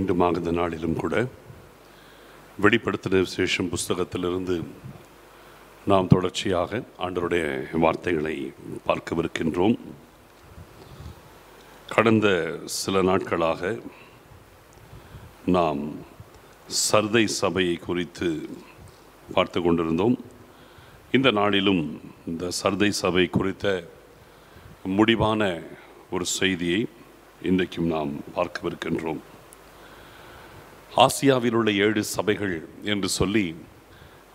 மீண்டும் ஆகுந்த நாளிலும் கூட வெளிப்படுத்தின விசேஷம் புஸ்தகத்திலிருந்து நாம் தொடர்ச்சியாக ஆண்டருடைய வார்த்தைகளை பார்க்கவிருக்கின்றோம் கடந்த சில நாட்களாக நாம் சர்தை சபையை குறித்து பார்த்து கொண்டிருந்தோம் இந்த நாளிலும் இந்த சர்தை சபை குறித்த முடிவான ஒரு செய்தியை இன்றைக்கும் நாம் பார்க்கவிருக்கின்றோம் ஆசியாவில் உள்ள ஏழு சபைகள் என்று சொல்லி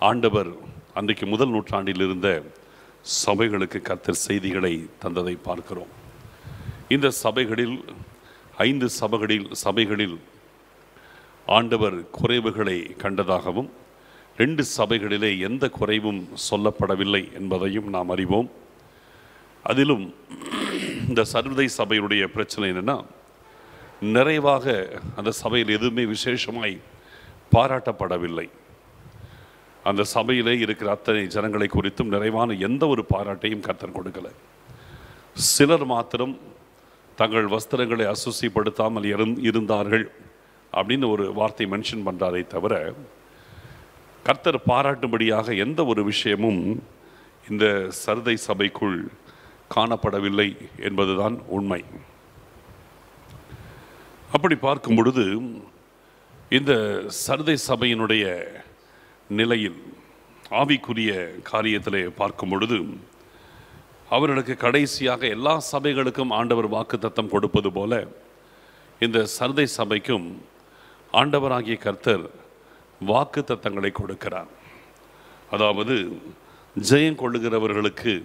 ஆண்டவர் அன்றைக்கு முதல் நூற்றாண்டில் இருந்த சபைகளுக்கு கத்தர் செய்திகளை தந்ததை பார்க்கிறோம் இந்த சபைகளில் ஐந்து சபைகளில் சபைகளில் ஆண்டவர் குறைவுகளை கண்டதாகவும் ரெண்டு சபைகளிலே எந்த குறைவும் சொல்லப்படவில்லை என்பதையும் நாம் அறிவோம் அதிலும் இந்த சர்வதை சபையுடைய பிரச்சனை என்னென்னா நிறைவாக அந்த சபையில் எதுவுமே விசேஷமாய் பாராட்டப்படவில்லை அந்த சபையிலே இருக்கிற அத்தனை ஜனங்களை குறித்தும் நிறைவான எந்த ஒரு பாராட்டையும் கத்தர் கொடுக்கல சிலர் மாத்திரம் தங்கள் வஸ்திரங்களை அசுசிப்படுத்தாமல் இருந்தார்கள் அப்படின்னு ஒரு வார்த்தை மென்ஷன் பண்ணுறாரே தவிர கர்த்தர் பாராட்டும்படியாக எந்த ஒரு விஷயமும் இந்த சர்தை சபைக்குள் காணப்படவில்லை என்பதுதான் உண்மை அப்படி பார்க்கும் பொழுது இந்த சர்தை சபையினுடைய நிலையில் ஆவிக்குரிய காரியத்தில் பார்க்கும் பொழுது அவர்களுக்கு கடைசியாக எல்லா சபைகளுக்கும் ஆண்டவர் வாக்கு தத்தம் கொடுப்பது போல இந்த சர்தை சபைக்கும் ஆண்டவராகிய கர்த்தர் வாக்கு தத்தங்களை கொடுக்கிறார் அதாவது ஜெயம் கொள்ளுகிறவர்களுக்கு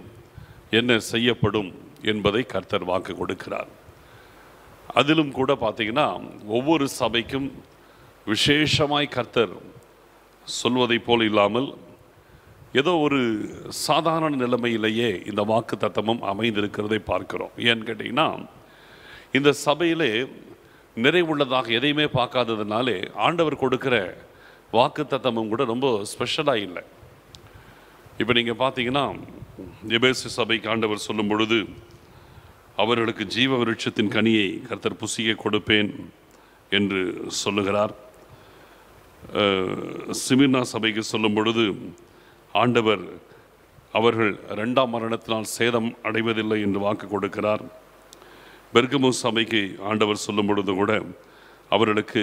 என்ன செய்யப்படும் என்பதை கர்த்தர் வாக்கு கொடுக்கிறார் அதிலும் கூட பார்த்திங்கன்னா ஒவ்வொரு சபைக்கும் விசேஷமாய் கர்த்தர் சொல்வதை போல் இல்லாமல் ஏதோ ஒரு சாதாரண நிலைமையிலேயே இந்த வாக்கு தத்தமும் அமைந்திருக்கிறதை பார்க்கிறோம் ஏன்னு கேட்டிங்கன்னா இந்த சபையிலே நிறைவுள்ளதாக எதையுமே பார்க்காததுனாலே ஆண்டவர் கொடுக்குற வாக்கு தத்தமும் கூட ரொம்ப ஸ்பெஷலாக இல்லை இப்போ நீங்கள் பார்த்தீங்கன்னா எபேசு சபைக்கு ஆண்டவர் சொல்லும் பொழுது அவர்களுக்கு ஜீவ விருட்சத்தின் கனியை கர்த்தர் புசிய கொடுப்பேன் என்று சொல்லுகிறார் சிமிர்னா சபைக்கு சொல்லும் பொழுது ஆண்டவர் அவர்கள் ரெண்டாம் மரணத்தினால் சேதம் அடைவதில்லை என்று வாக்கு கொடுக்கிறார் பெர்கமு சபைக்கு ஆண்டவர் சொல்லும் பொழுது கூட அவர்களுக்கு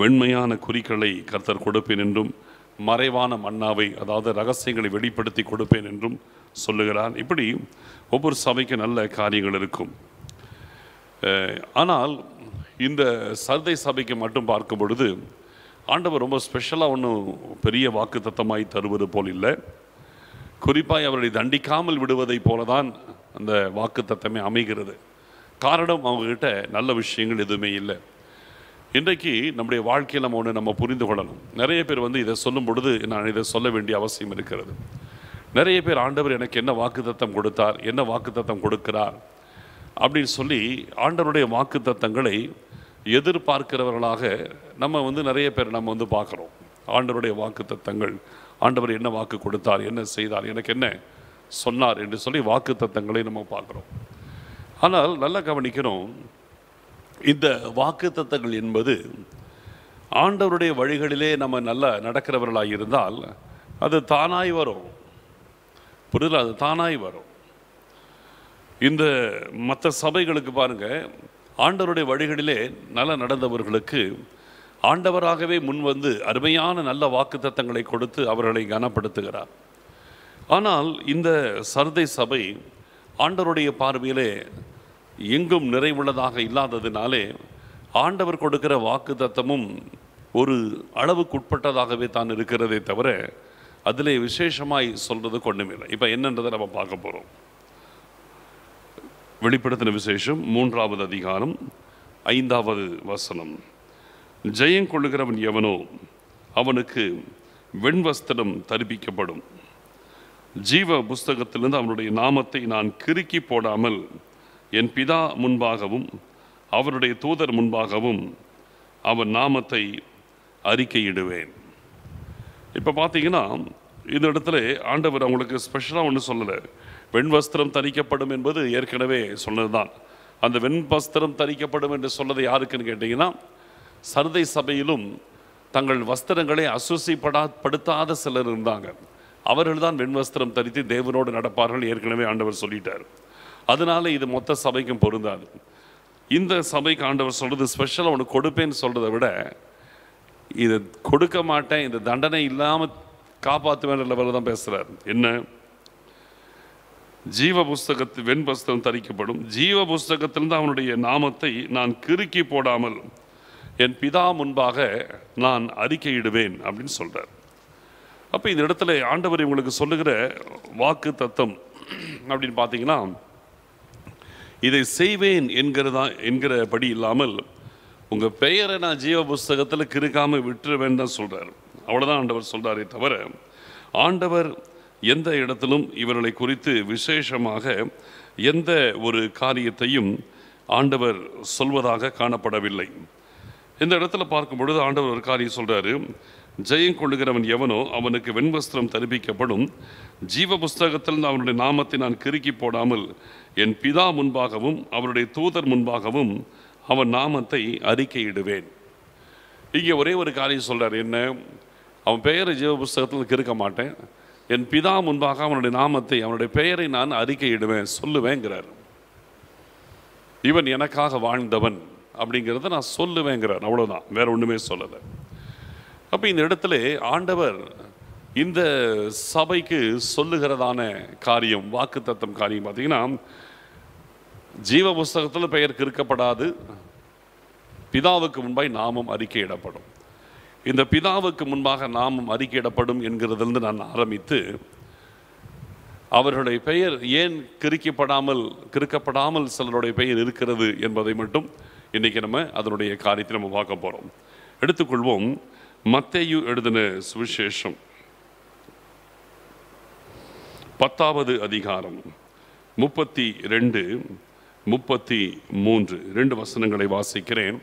வெண்மையான குறிகளை கர்த்தர் கொடுப்பேன் என்றும் மறைவான மன்னாவை அதாவது ரகசியங்களை வெளிப்படுத்தி கொடுப்பேன் என்றும் சொல்லுகிறார் இப்படி ஒவ்வொரு சபைக்கு நல்ல காரியங்கள் இருக்கும் ஆனால் இந்த சர்தை சபைக்கு மட்டும் பார்க்கும் பொழுது ஆண்டவர் ரொம்ப ஸ்பெஷலாக ஒன்றும் பெரிய வாக்கு தத்தமாய் தருவது போல் இல்லை குறிப்பாக அவர்களை தண்டிக்காமல் விடுவதை போல தான் அந்த வாக்கு தத்தமே அமைகிறது காரணம் அவங்கக்கிட்ட நல்ல விஷயங்கள் எதுவுமே இல்லை இன்றைக்கு நம்முடைய வாழ்க்கையில் நம்ம ஒன்று நம்ம புரிந்து கொள்ளணும் நிறைய பேர் வந்து இதை சொல்லும் பொழுது நான் இதை சொல்ல வேண்டிய அவசியம் இருக்கிறது நிறைய பேர் ஆண்டவர் எனக்கு என்ன வாக்குத்தத்தம் கொடுத்தார் என்ன வாக்குத்தத்தம் கொடுக்கிறார் அப்படின்னு சொல்லி ஆண்டவருடைய வாக்குத்தத்தங்களை எதிர்பார்க்கிறவர்களாக நம்ம வந்து நிறைய பேர் நம்ம வந்து பார்க்குறோம் ஆண்டவருடைய வாக்குத்தத்தங்கள் ஆண்டவர் என்ன வாக்கு கொடுத்தார் என்ன செய்தார் எனக்கு என்ன சொன்னார் என்று சொல்லி வாக்குத்தத்தங்களை நம்ம பார்க்குறோம் ஆனால் நல்லா கவனிக்கிறோம் இந்த வாக்குத்தத்தங்கள் என்பது ஆண்டவருடைய வழிகளிலே நம்ம நல்லா நடக்கிறவர்களாக இருந்தால் அது தானாய் வரும் புரியுதுல அது தானாய் வரும் இந்த மற்ற சபைகளுக்கு பாருங்கள் ஆண்டவருடைய வழிகளிலே நல்ல நடந்தவர்களுக்கு ஆண்டவராகவே முன் வந்து அருமையான நல்ல வாக்கு தத்தங்களை கொடுத்து அவர்களை கனப்படுத்துகிறார் ஆனால் இந்த சர்தை சபை ஆண்டவருடைய பார்வையிலே எங்கும் நிறைவுள்ளதாக இல்லாததினாலே ஆண்டவர் கொடுக்கிற வாக்கு தத்தமும் ஒரு அளவுக்குட்பட்டதாகவே தான் இருக்கிறதே தவிர அதில் விசேஷமாய் சொல்கிறது கொண்டுமில்லை இப்போ என்னன்றதை நம்ம பார்க்க போகிறோம் வெளிப்படுத்தின விசேஷம் மூன்றாவது அதிகாரம் ஐந்தாவது வசனம் ஜெயம் கொள்ளுகிறவன் எவனோ அவனுக்கு வெண்வஸ்திரம் தரிப்பிக்கப்படும் ஜீவ புஸ்தகத்திலிருந்து அவனுடைய நாமத்தை நான் கிருக்கி போடாமல் என் பிதா முன்பாகவும் அவருடைய தூதர் முன்பாகவும் அவன் நாமத்தை அறிக்கையிடுவேன் இப்போ பார்த்தீங்கன்னா இந்த இடத்துல ஆண்டவர் அவங்களுக்கு ஸ்பெஷலாக ஒன்று சொல்லலை வெண் வஸ்திரம் தரிக்கப்படும் என்பது ஏற்கனவே சொன்னது தான் அந்த வெண் வஸ்திரம் தரிக்கப்படும் என்று சொன்னது யாருக்குன்னு கேட்டிங்கன்னா சருதை சபையிலும் தங்கள் வஸ்திரங்களை அசுசிப்படா படுத்தாத சிலர் இருந்தாங்க அவர்கள் தான் வெண் வஸ்திரம் தரித்து தேவனோடு நடப்பார்கள் ஏற்கனவே ஆண்டவர் சொல்லிட்டார் அதனால இது மொத்த சபைக்கும் பொருந்தாது இந்த சபைக்கு ஆண்டவர் சொல்கிறது ஸ்பெஷலாக ஒன்று கொடுப்பேன்னு சொல்கிறத விட இதை கொடுக்க மாட்டேன் இந்த தண்டனை இல்லாமல் காப்பாற்றுவேன் லெவலில் தான் பேசுகிறார் என்ன ஜீவ புஸ்தகத்து வெண் புஸ்தகம் தரிக்கப்படும் ஜீவ புஸ்தகத்திலிருந்து அவனுடைய நாமத்தை நான் கிறுக்கி போடாமல் என் பிதா முன்பாக நான் அறிக்கையிடுவேன் அப்படின்னு சொல்கிறார் அப்போ இந்த இடத்துல ஆண்டவர் இவங்களுக்கு சொல்லுகிற வாக்கு தத்தம் அப்படின்னு பார்த்தீங்கன்னா இதை செய்வேன் என்கிறதா என்கிறபடி இல்லாமல் உங்கள் பெயரை நான் ஜீவ புஸ்தகத்தில் கிருக்காமல் விட்டுற வேண்டாம் சொல்கிறார் அவ்வளோதான் ஆண்டவர் சொல்கிறாரே தவிர ஆண்டவர் எந்த இடத்திலும் இவர்களை குறித்து விசேஷமாக எந்த ஒரு காரியத்தையும் ஆண்டவர் சொல்வதாக காணப்படவில்லை இந்த இடத்துல பார்க்கும் பொழுது ஆண்டவர் ஒரு காரியம் சொல்கிறாரு ஜெயம் கொள்ளுகிறவன் எவனோ அவனுக்கு வெண்வஸ்திரம் தரிப்பிக்கப்படும் ஜீவ புஸ்தகத்தில் அவனுடைய நாமத்தை நான் கிருக்கி போடாமல் என் பிதா முன்பாகவும் அவருடைய தூதர் முன்பாகவும் அவன் நாமத்தை அறிக்கையிடுவேன் இங்கே ஒரே ஒரு காரியம் சொல்கிறார் என்ன அவன் பெயரை ஜீவ புஸ்தகத்தில் இருக்க மாட்டேன் என் பிதா முன்பாக அவனுடைய நாமத்தை அவனுடைய பெயரை நான் அறிக்கையிடுவேன் சொல்லுவேங்கிறார் இவன் எனக்காக வாழ்ந்தவன் அப்படிங்கிறத நான் சொல்லுவேங்கிறார் அவ்வளோதான் வேற ஒன்றுமே சொல்லலை அப்போ இந்த இடத்துல ஆண்டவர் இந்த சபைக்கு சொல்லுகிறதான காரியம் வாக்குத்தத்தம் காரியம் பார்த்திங்கன்னா ஜீவ புஸ்தகத்தில் பெயர் கிறுக்கப்படாது பிதாவுக்கு முன்பாய் நாமும் அறிக்கையிடப்படும் இந்த பிதாவுக்கு முன்பாக நாமும் அறிக்கையிடப்படும் என்கிறதிலிருந்து நான் ஆரம்பித்து அவர்களுடைய பெயர் ஏன் கிறுக்கப்படாமல் கிறுக்கப்படாமல் சிலருடைய பெயர் இருக்கிறது என்பதை மட்டும் இன்றைக்கி நம்ம அதனுடைய காரியத்தை நம்ம பார்க்க போகிறோம் எடுத்துக்கொள்வோம் மத்தையு எழுதின சுவிசேஷம் பத்தாவது அதிகாரம் முப்பத்தி ரெண்டு முப்பத்தி மூன்று இரண்டு வசனங்களை வாசிக்கிறேன்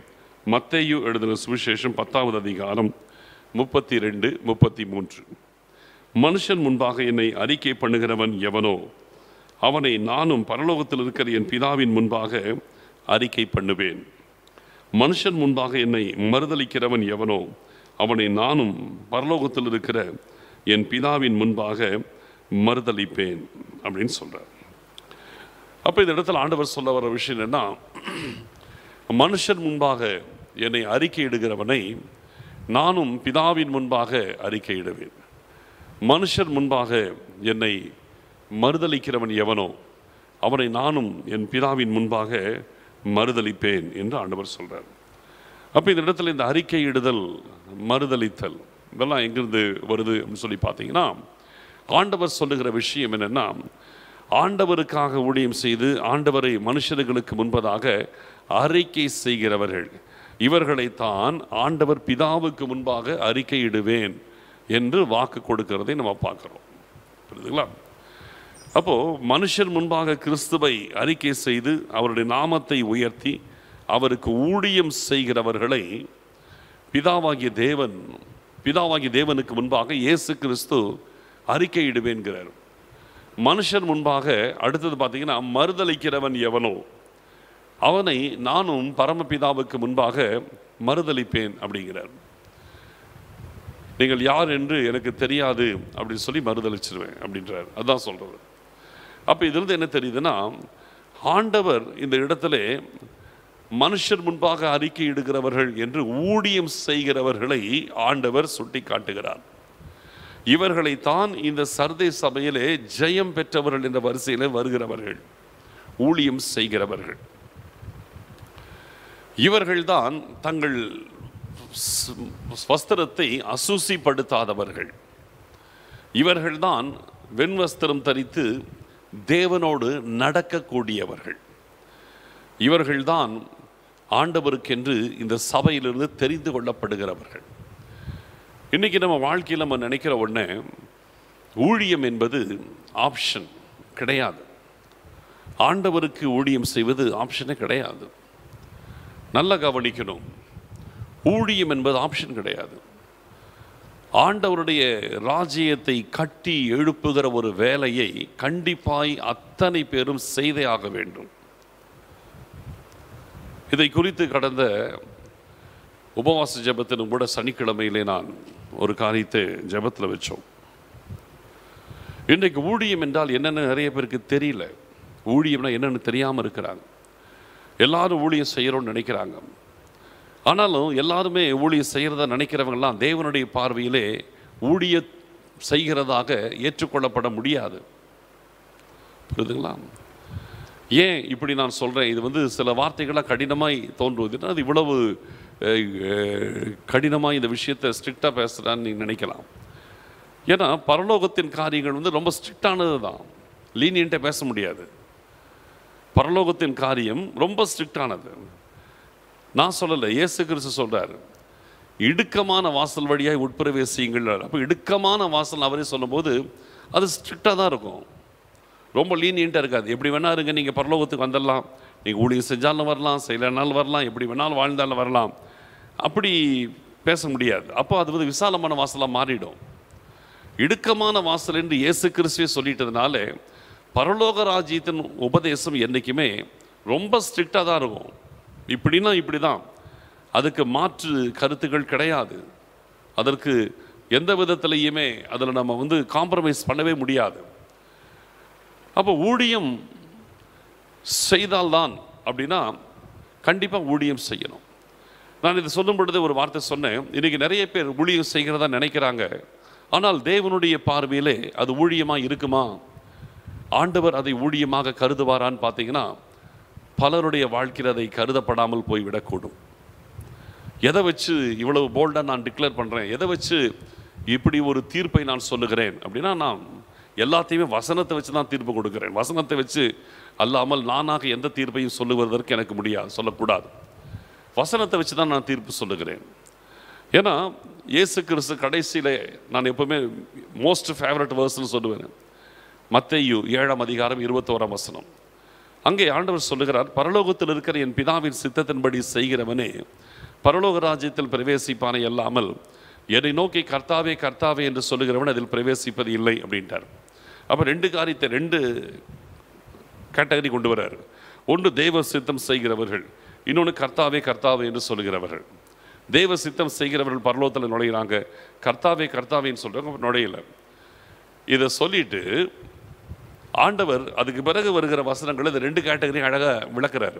மத்தையு எழுதின சுவிசேஷம் பத்தாவது அதிகாரம் முப்பத்தி ரெண்டு முப்பத்தி மூன்று மனுஷன் முன்பாக என்னை அறிக்கை பண்ணுகிறவன் எவனோ அவனை நானும் பரலோகத்தில் இருக்கிற என் பிதாவின் முன்பாக அறிக்கை பண்ணுவேன் மனுஷன் முன்பாக என்னை மறுதளிக்கிறவன் எவனோ அவனை நானும் பரலோகத்தில் இருக்கிற என் பிதாவின் முன்பாக மறுதளிப்பேன் அப்படின்னு சொல்கிறார் அப்போ இந்த இடத்துல ஆண்டவர் சொல்ல வர விஷயம் என்னென்னா மனுஷன் முன்பாக என்னை அறிக்கையிடுகிறவனை நானும் பிதாவின் முன்பாக அறிக்கையிடுவேன் மனுஷன் முன்பாக என்னை மறுதளிக்கிறவன் எவனோ அவனை நானும் என் பிதாவின் முன்பாக மறுதளிப்பேன் என்று ஆண்டவர் சொல்கிறார் அப்போ இந்த இடத்துல இந்த அறிக்கையிடுதல் மறுதளித்தல் இதெல்லாம் எங்கிருந்து வருது அப்படின்னு சொல்லி பார்த்தீங்கன்னா ஆண்டவர் சொல்லுகிற விஷயம் என்னென்னா ஆண்டவருக்காக ஊழியம் செய்து ஆண்டவரை மனுஷர்களுக்கு முன்பதாக அறிக்கை செய்கிறவர்கள் இவர்களைத்தான் ஆண்டவர் பிதாவுக்கு முன்பாக அறிக்கையிடுவேன் என்று வாக்கு கொடுக்கிறதை நம்ம பார்க்குறோம் புரியுதுங்களா அப்போது மனுஷர் முன்பாக கிறிஸ்துவை அறிக்கை செய்து அவருடைய நாமத்தை உயர்த்தி அவருக்கு ஊழியம் செய்கிறவர்களை பிதாவாகிய தேவன் பிதாவாகிய தேவனுக்கு முன்பாக இயேசு கிறிஸ்து அறிக்கையிடுவேன்கிறார் மனுஷன் முன்பாக அடுத்தது பார்த்தீங்கன்னா மறுதளிக்கிறவன் எவனோ அவனை நானும் பரமபிதாவுக்கு முன்பாக மறுதளிப்பேன் அப்படிங்கிறார் நீங்கள் யார் என்று எனக்கு தெரியாது அப்படின்னு சொல்லி மறுதளிச்சிருவேன் அப்படின்றார் அதுதான் சொல்கிறது அப்போ இதுலேருந்து என்ன தெரியுதுன்னா ஆண்டவர் இந்த இடத்துல மனுஷர் முன்பாக அறிக்கை இடுகிறவர்கள் என்று ஊழியம் செய்கிறவர்களை ஆண்டவர் சுட்டி காட்டுகிறார் இவர்களை தான் இந்த சர்தை சபையிலே ஜெயம் பெற்றவர்கள் என்ற வரிசையில் வருகிறவர்கள் ஊழியம் செய்கிறவர்கள் இவர்கள்தான் தங்கள் வஸ்திரத்தை அசூசிப்படுத்தாதவர்கள் இவர்கள்தான் வெண்வஸ்திரம் தரித்து தேவனோடு நடக்கக்கூடியவர்கள் இவர்கள்தான் ஆண்டவருக்கென்று இந்த சபையிலிருந்து தெரிந்து கொள்ளப்படுகிறவர்கள் இன்றைக்கி நம்ம வாழ்க்கையில் நம்ம நினைக்கிற உடனே ஊழியம் என்பது ஆப்ஷன் கிடையாது ஆண்டவருக்கு ஊழியம் செய்வது ஆப்ஷனே கிடையாது நல்லா கவனிக்கணும் ஊழியம் என்பது ஆப்ஷன் கிடையாது ஆண்டவருடைய ராஜ்யத்தை கட்டி எழுப்புகிற ஒரு வேலையை கண்டிப்பாய் அத்தனை பேரும் செய்தே ஆக வேண்டும் இதை குறித்து கடந்த உபவாச ஜபத்தினும் கூட சனிக்கிழமையிலே நான் ஒரு காரியத்தை ஜபத்தில் வச்சோம் இன்றைக்கு ஊழியம் என்றால் என்னென்னு நிறைய பேருக்கு தெரியல ஊழியம்னா என்னென்னு தெரியாமல் இருக்கிறாங்க எல்லாரும் ஊழியம் செய்கிறோன்னு நினைக்கிறாங்க ஆனாலும் எல்லாருமே ஊழியம் செய்கிறதா நினைக்கிறவங்கெல்லாம் தேவனுடைய பார்வையிலே ஊழிய செய்கிறதாக ஏற்றுக்கொள்ளப்பட முடியாது புரியுதுங்களா ஏன் இப்படி நான் சொல்கிறேன் இது வந்து சில வார்த்தைகளாக கடினமாய் தோன்றுவது அது இவ்வளவு கடினமாக இந்த விஷயத்தை ஸ்ட்ரிக்டாக பேசுகிறான்னு நீங்கள் நினைக்கலாம் ஏன்னா பரலோகத்தின் காரியங்கள் வந்து ரொம்ப ஸ்ட்ரிக்டானது தான் லீனியன்ட்டை பேச முடியாது பரலோகத்தின் காரியம் ரொம்ப ஸ்ட்ரிக்டானது நான் சொல்லலை இயேசு கிறிஸ்து சொல்கிறார் இடுக்கமான வாசல் வழியாக உட்பிரவேசியுங்கள் அப்போ இடுக்கமான வாசல் அவரே சொல்லும்போது அது ஸ்ட்ரிக்டாக தான் இருக்கும் ரொம்ப லீனியன்ட்டாக இருக்காது எப்படி வேணா இருங்க நீங்கள் பரலோகத்துக்கு வந்துடலாம் நீங்கள் ஊழியம் செஞ்சாலும் வரலாம் செய்யலைனாலும் வரலாம் எப்படி வேணாலும் வாழ்ந்தாலும் வரலாம் அப்படி பேச முடியாது அப்போ அது வந்து விசாலமான வாசலாக மாறிடும் இடுக்கமான வாசல் என்று இயேசு கிறிஸ்துவே சொல்லிட்டதுனால பரலோக ராஜ்யத்தின் உபதேசம் என்றைக்குமே ரொம்ப ஸ்ட்ரிக்டாக தான் இருக்கும் இப்படின்னா இப்படி தான் அதுக்கு மாற்று கருத்துக்கள் கிடையாது அதற்கு எந்த விதத்துலேயுமே அதில் நம்ம வந்து காம்ப்ரமைஸ் பண்ணவே முடியாது அப்போ ஊழியம் செய்தால்தான் அப்படின்னா கண்டிப்பாக ஊழியம் செய்யணும் நான் இதை சொல்லும் பொழுது ஒரு வார்த்தை சொன்னேன் இன்றைக்கி நிறைய பேர் ஊழியம் செய்கிறதா நினைக்கிறாங்க ஆனால் தேவனுடைய பார்வையிலே அது ஊழியமாக இருக்குமா ஆண்டவர் அதை ஊழியமாக கருதுவாரான்னு பார்த்தீங்கன்னா பலருடைய வாழ்க்கையில் அதை கருதப்படாமல் போய்விடக்கூடும் எதை வச்சு இவ்வளவு போல்டாக நான் டிக்ளேர் பண்ணுறேன் எதை வச்சு இப்படி ஒரு தீர்ப்பை நான் சொல்லுகிறேன் அப்படின்னா நான் எல்லாத்தையுமே வசனத்தை வச்சு தான் தீர்ப்பு கொடுக்குறேன் வசனத்தை வச்சு அல்லாமல் நானாக எந்த தீர்ப்பையும் சொல்லுவதற்கு எனக்கு முடியாது சொல்லக்கூடாது வசனத்தை வச்சு தான் நான் தீர்ப்பு சொல்லுகிறேன் ஏன்னா இயேசு கிறிஸ்து கடைசியில் நான் எப்போவுமே மோஸ்ட் ஃபேவரட் வேர்ஸ்னு சொல்லுவேன் மத்தையு ஏழாம் அதிகாரம் இருபத்தோராம் வசனம் அங்கே ஆண்டவர் சொல்லுகிறார் பரலோகத்தில் இருக்கிற என் பிதாவின் சித்தத்தின்படி செய்கிறவனே பரலோக ராஜ்யத்தில் பிரவேசிப்பானே அல்லாமல் என்னை நோக்கி கர்த்தாவே கர்த்தாவே என்று சொல்லுகிறவன் அதில் பிரவேசிப்பது இல்லை அப்படின்ட்டார் அப்போ ரெண்டு காரியத்தை ரெண்டு கேட்டகரி கொண்டு வர்றார் ஒன்று தெய்வ சித்தம் செய்கிறவர்கள் இன்னொன்று கர்த்தாவே கர்த்தாவே என்று சொல்கிறவர்கள் தெய்வ சித்தம் செய்கிறவர்கள் பரலோகத்தில் நுழையிறாங்க கர்த்தாவே கர்த்தாவேன்னு சொல்கிறவங்க நுழையலை இதை சொல்லிட்டு ஆண்டவர் அதுக்கு பிறகு வருகிற வசனங்கள் இந்த ரெண்டு கேட்டகரியும் அழகாக விளக்குறாரு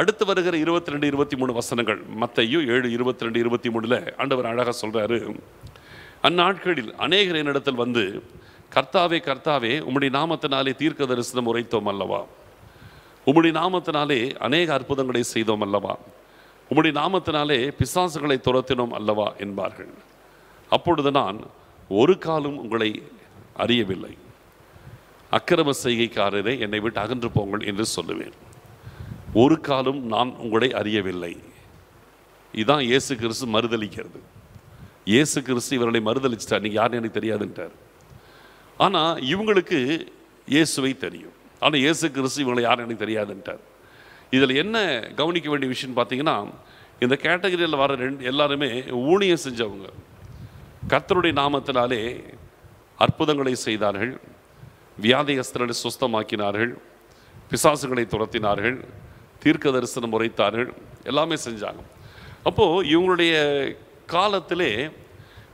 அடுத்து வருகிற இருபத்தி ரெண்டு இருபத்தி மூணு வசனங்கள் மத்தையும் ஏழு இருபத்தி ரெண்டு இருபத்தி மூணில் ஆண்டவர் அழகாக சொல்கிறாரு அந்நாட்களில் அநேகரின் இடத்தில் வந்து கர்த்தாவே கர்த்தாவே உம்முடைய நாமத்தினாலே தீர்க்க தரிசனம் உரைத்தோம் அல்லவா உம்முடைய நாமத்தினாலே அநேக அற்புதங்களை செய்தோம் அல்லவா உம்முடைய நாமத்தினாலே பிசாசுகளை துரத்தினோம் அல்லவா என்பார்கள் அப்பொழுது நான் ஒரு காலம் உங்களை அறியவில்லை அக்கிரம செய்கைக்காரரை என்னை விட்டு அகன்று போங்கள் என்று சொல்லுவேன் ஒரு காலம் நான் உங்களை அறியவில்லை இதுதான் இயேசு கிறிஸ்து மறுதளிக்கிறது இயேசு கிறிஸ்து இவர்களை மறுதளிச்சிட்டார் நீங்கள் யாருன்னு எனக்கு தெரியாதுன்ட்டார் ஆனால் இவங்களுக்கு இயேசுவை தெரியும் ஆனால் இயேசு கிறிஸ்து இவங்களை யாரும் எனக்கு தெரியாதுன்ட்டார் இதில் என்ன கவனிக்க வேண்டிய விஷயம்னு பார்த்தீங்கன்னா இந்த கேட்டகரியில் வர ரெண்டு எல்லாருமே ஊழியம் செஞ்சவங்க கர்த்தருடைய நாமத்தினாலே அற்புதங்களை செய்தார்கள் அஸ்திரங்களை சுஸ்தமாக்கினார்கள் பிசாசுகளை துரத்தினார்கள் தீர்க்க தரிசனம் உரைத்தார்கள் எல்லாமே செஞ்சாங்க அப்போது இவங்களுடைய காலத்திலே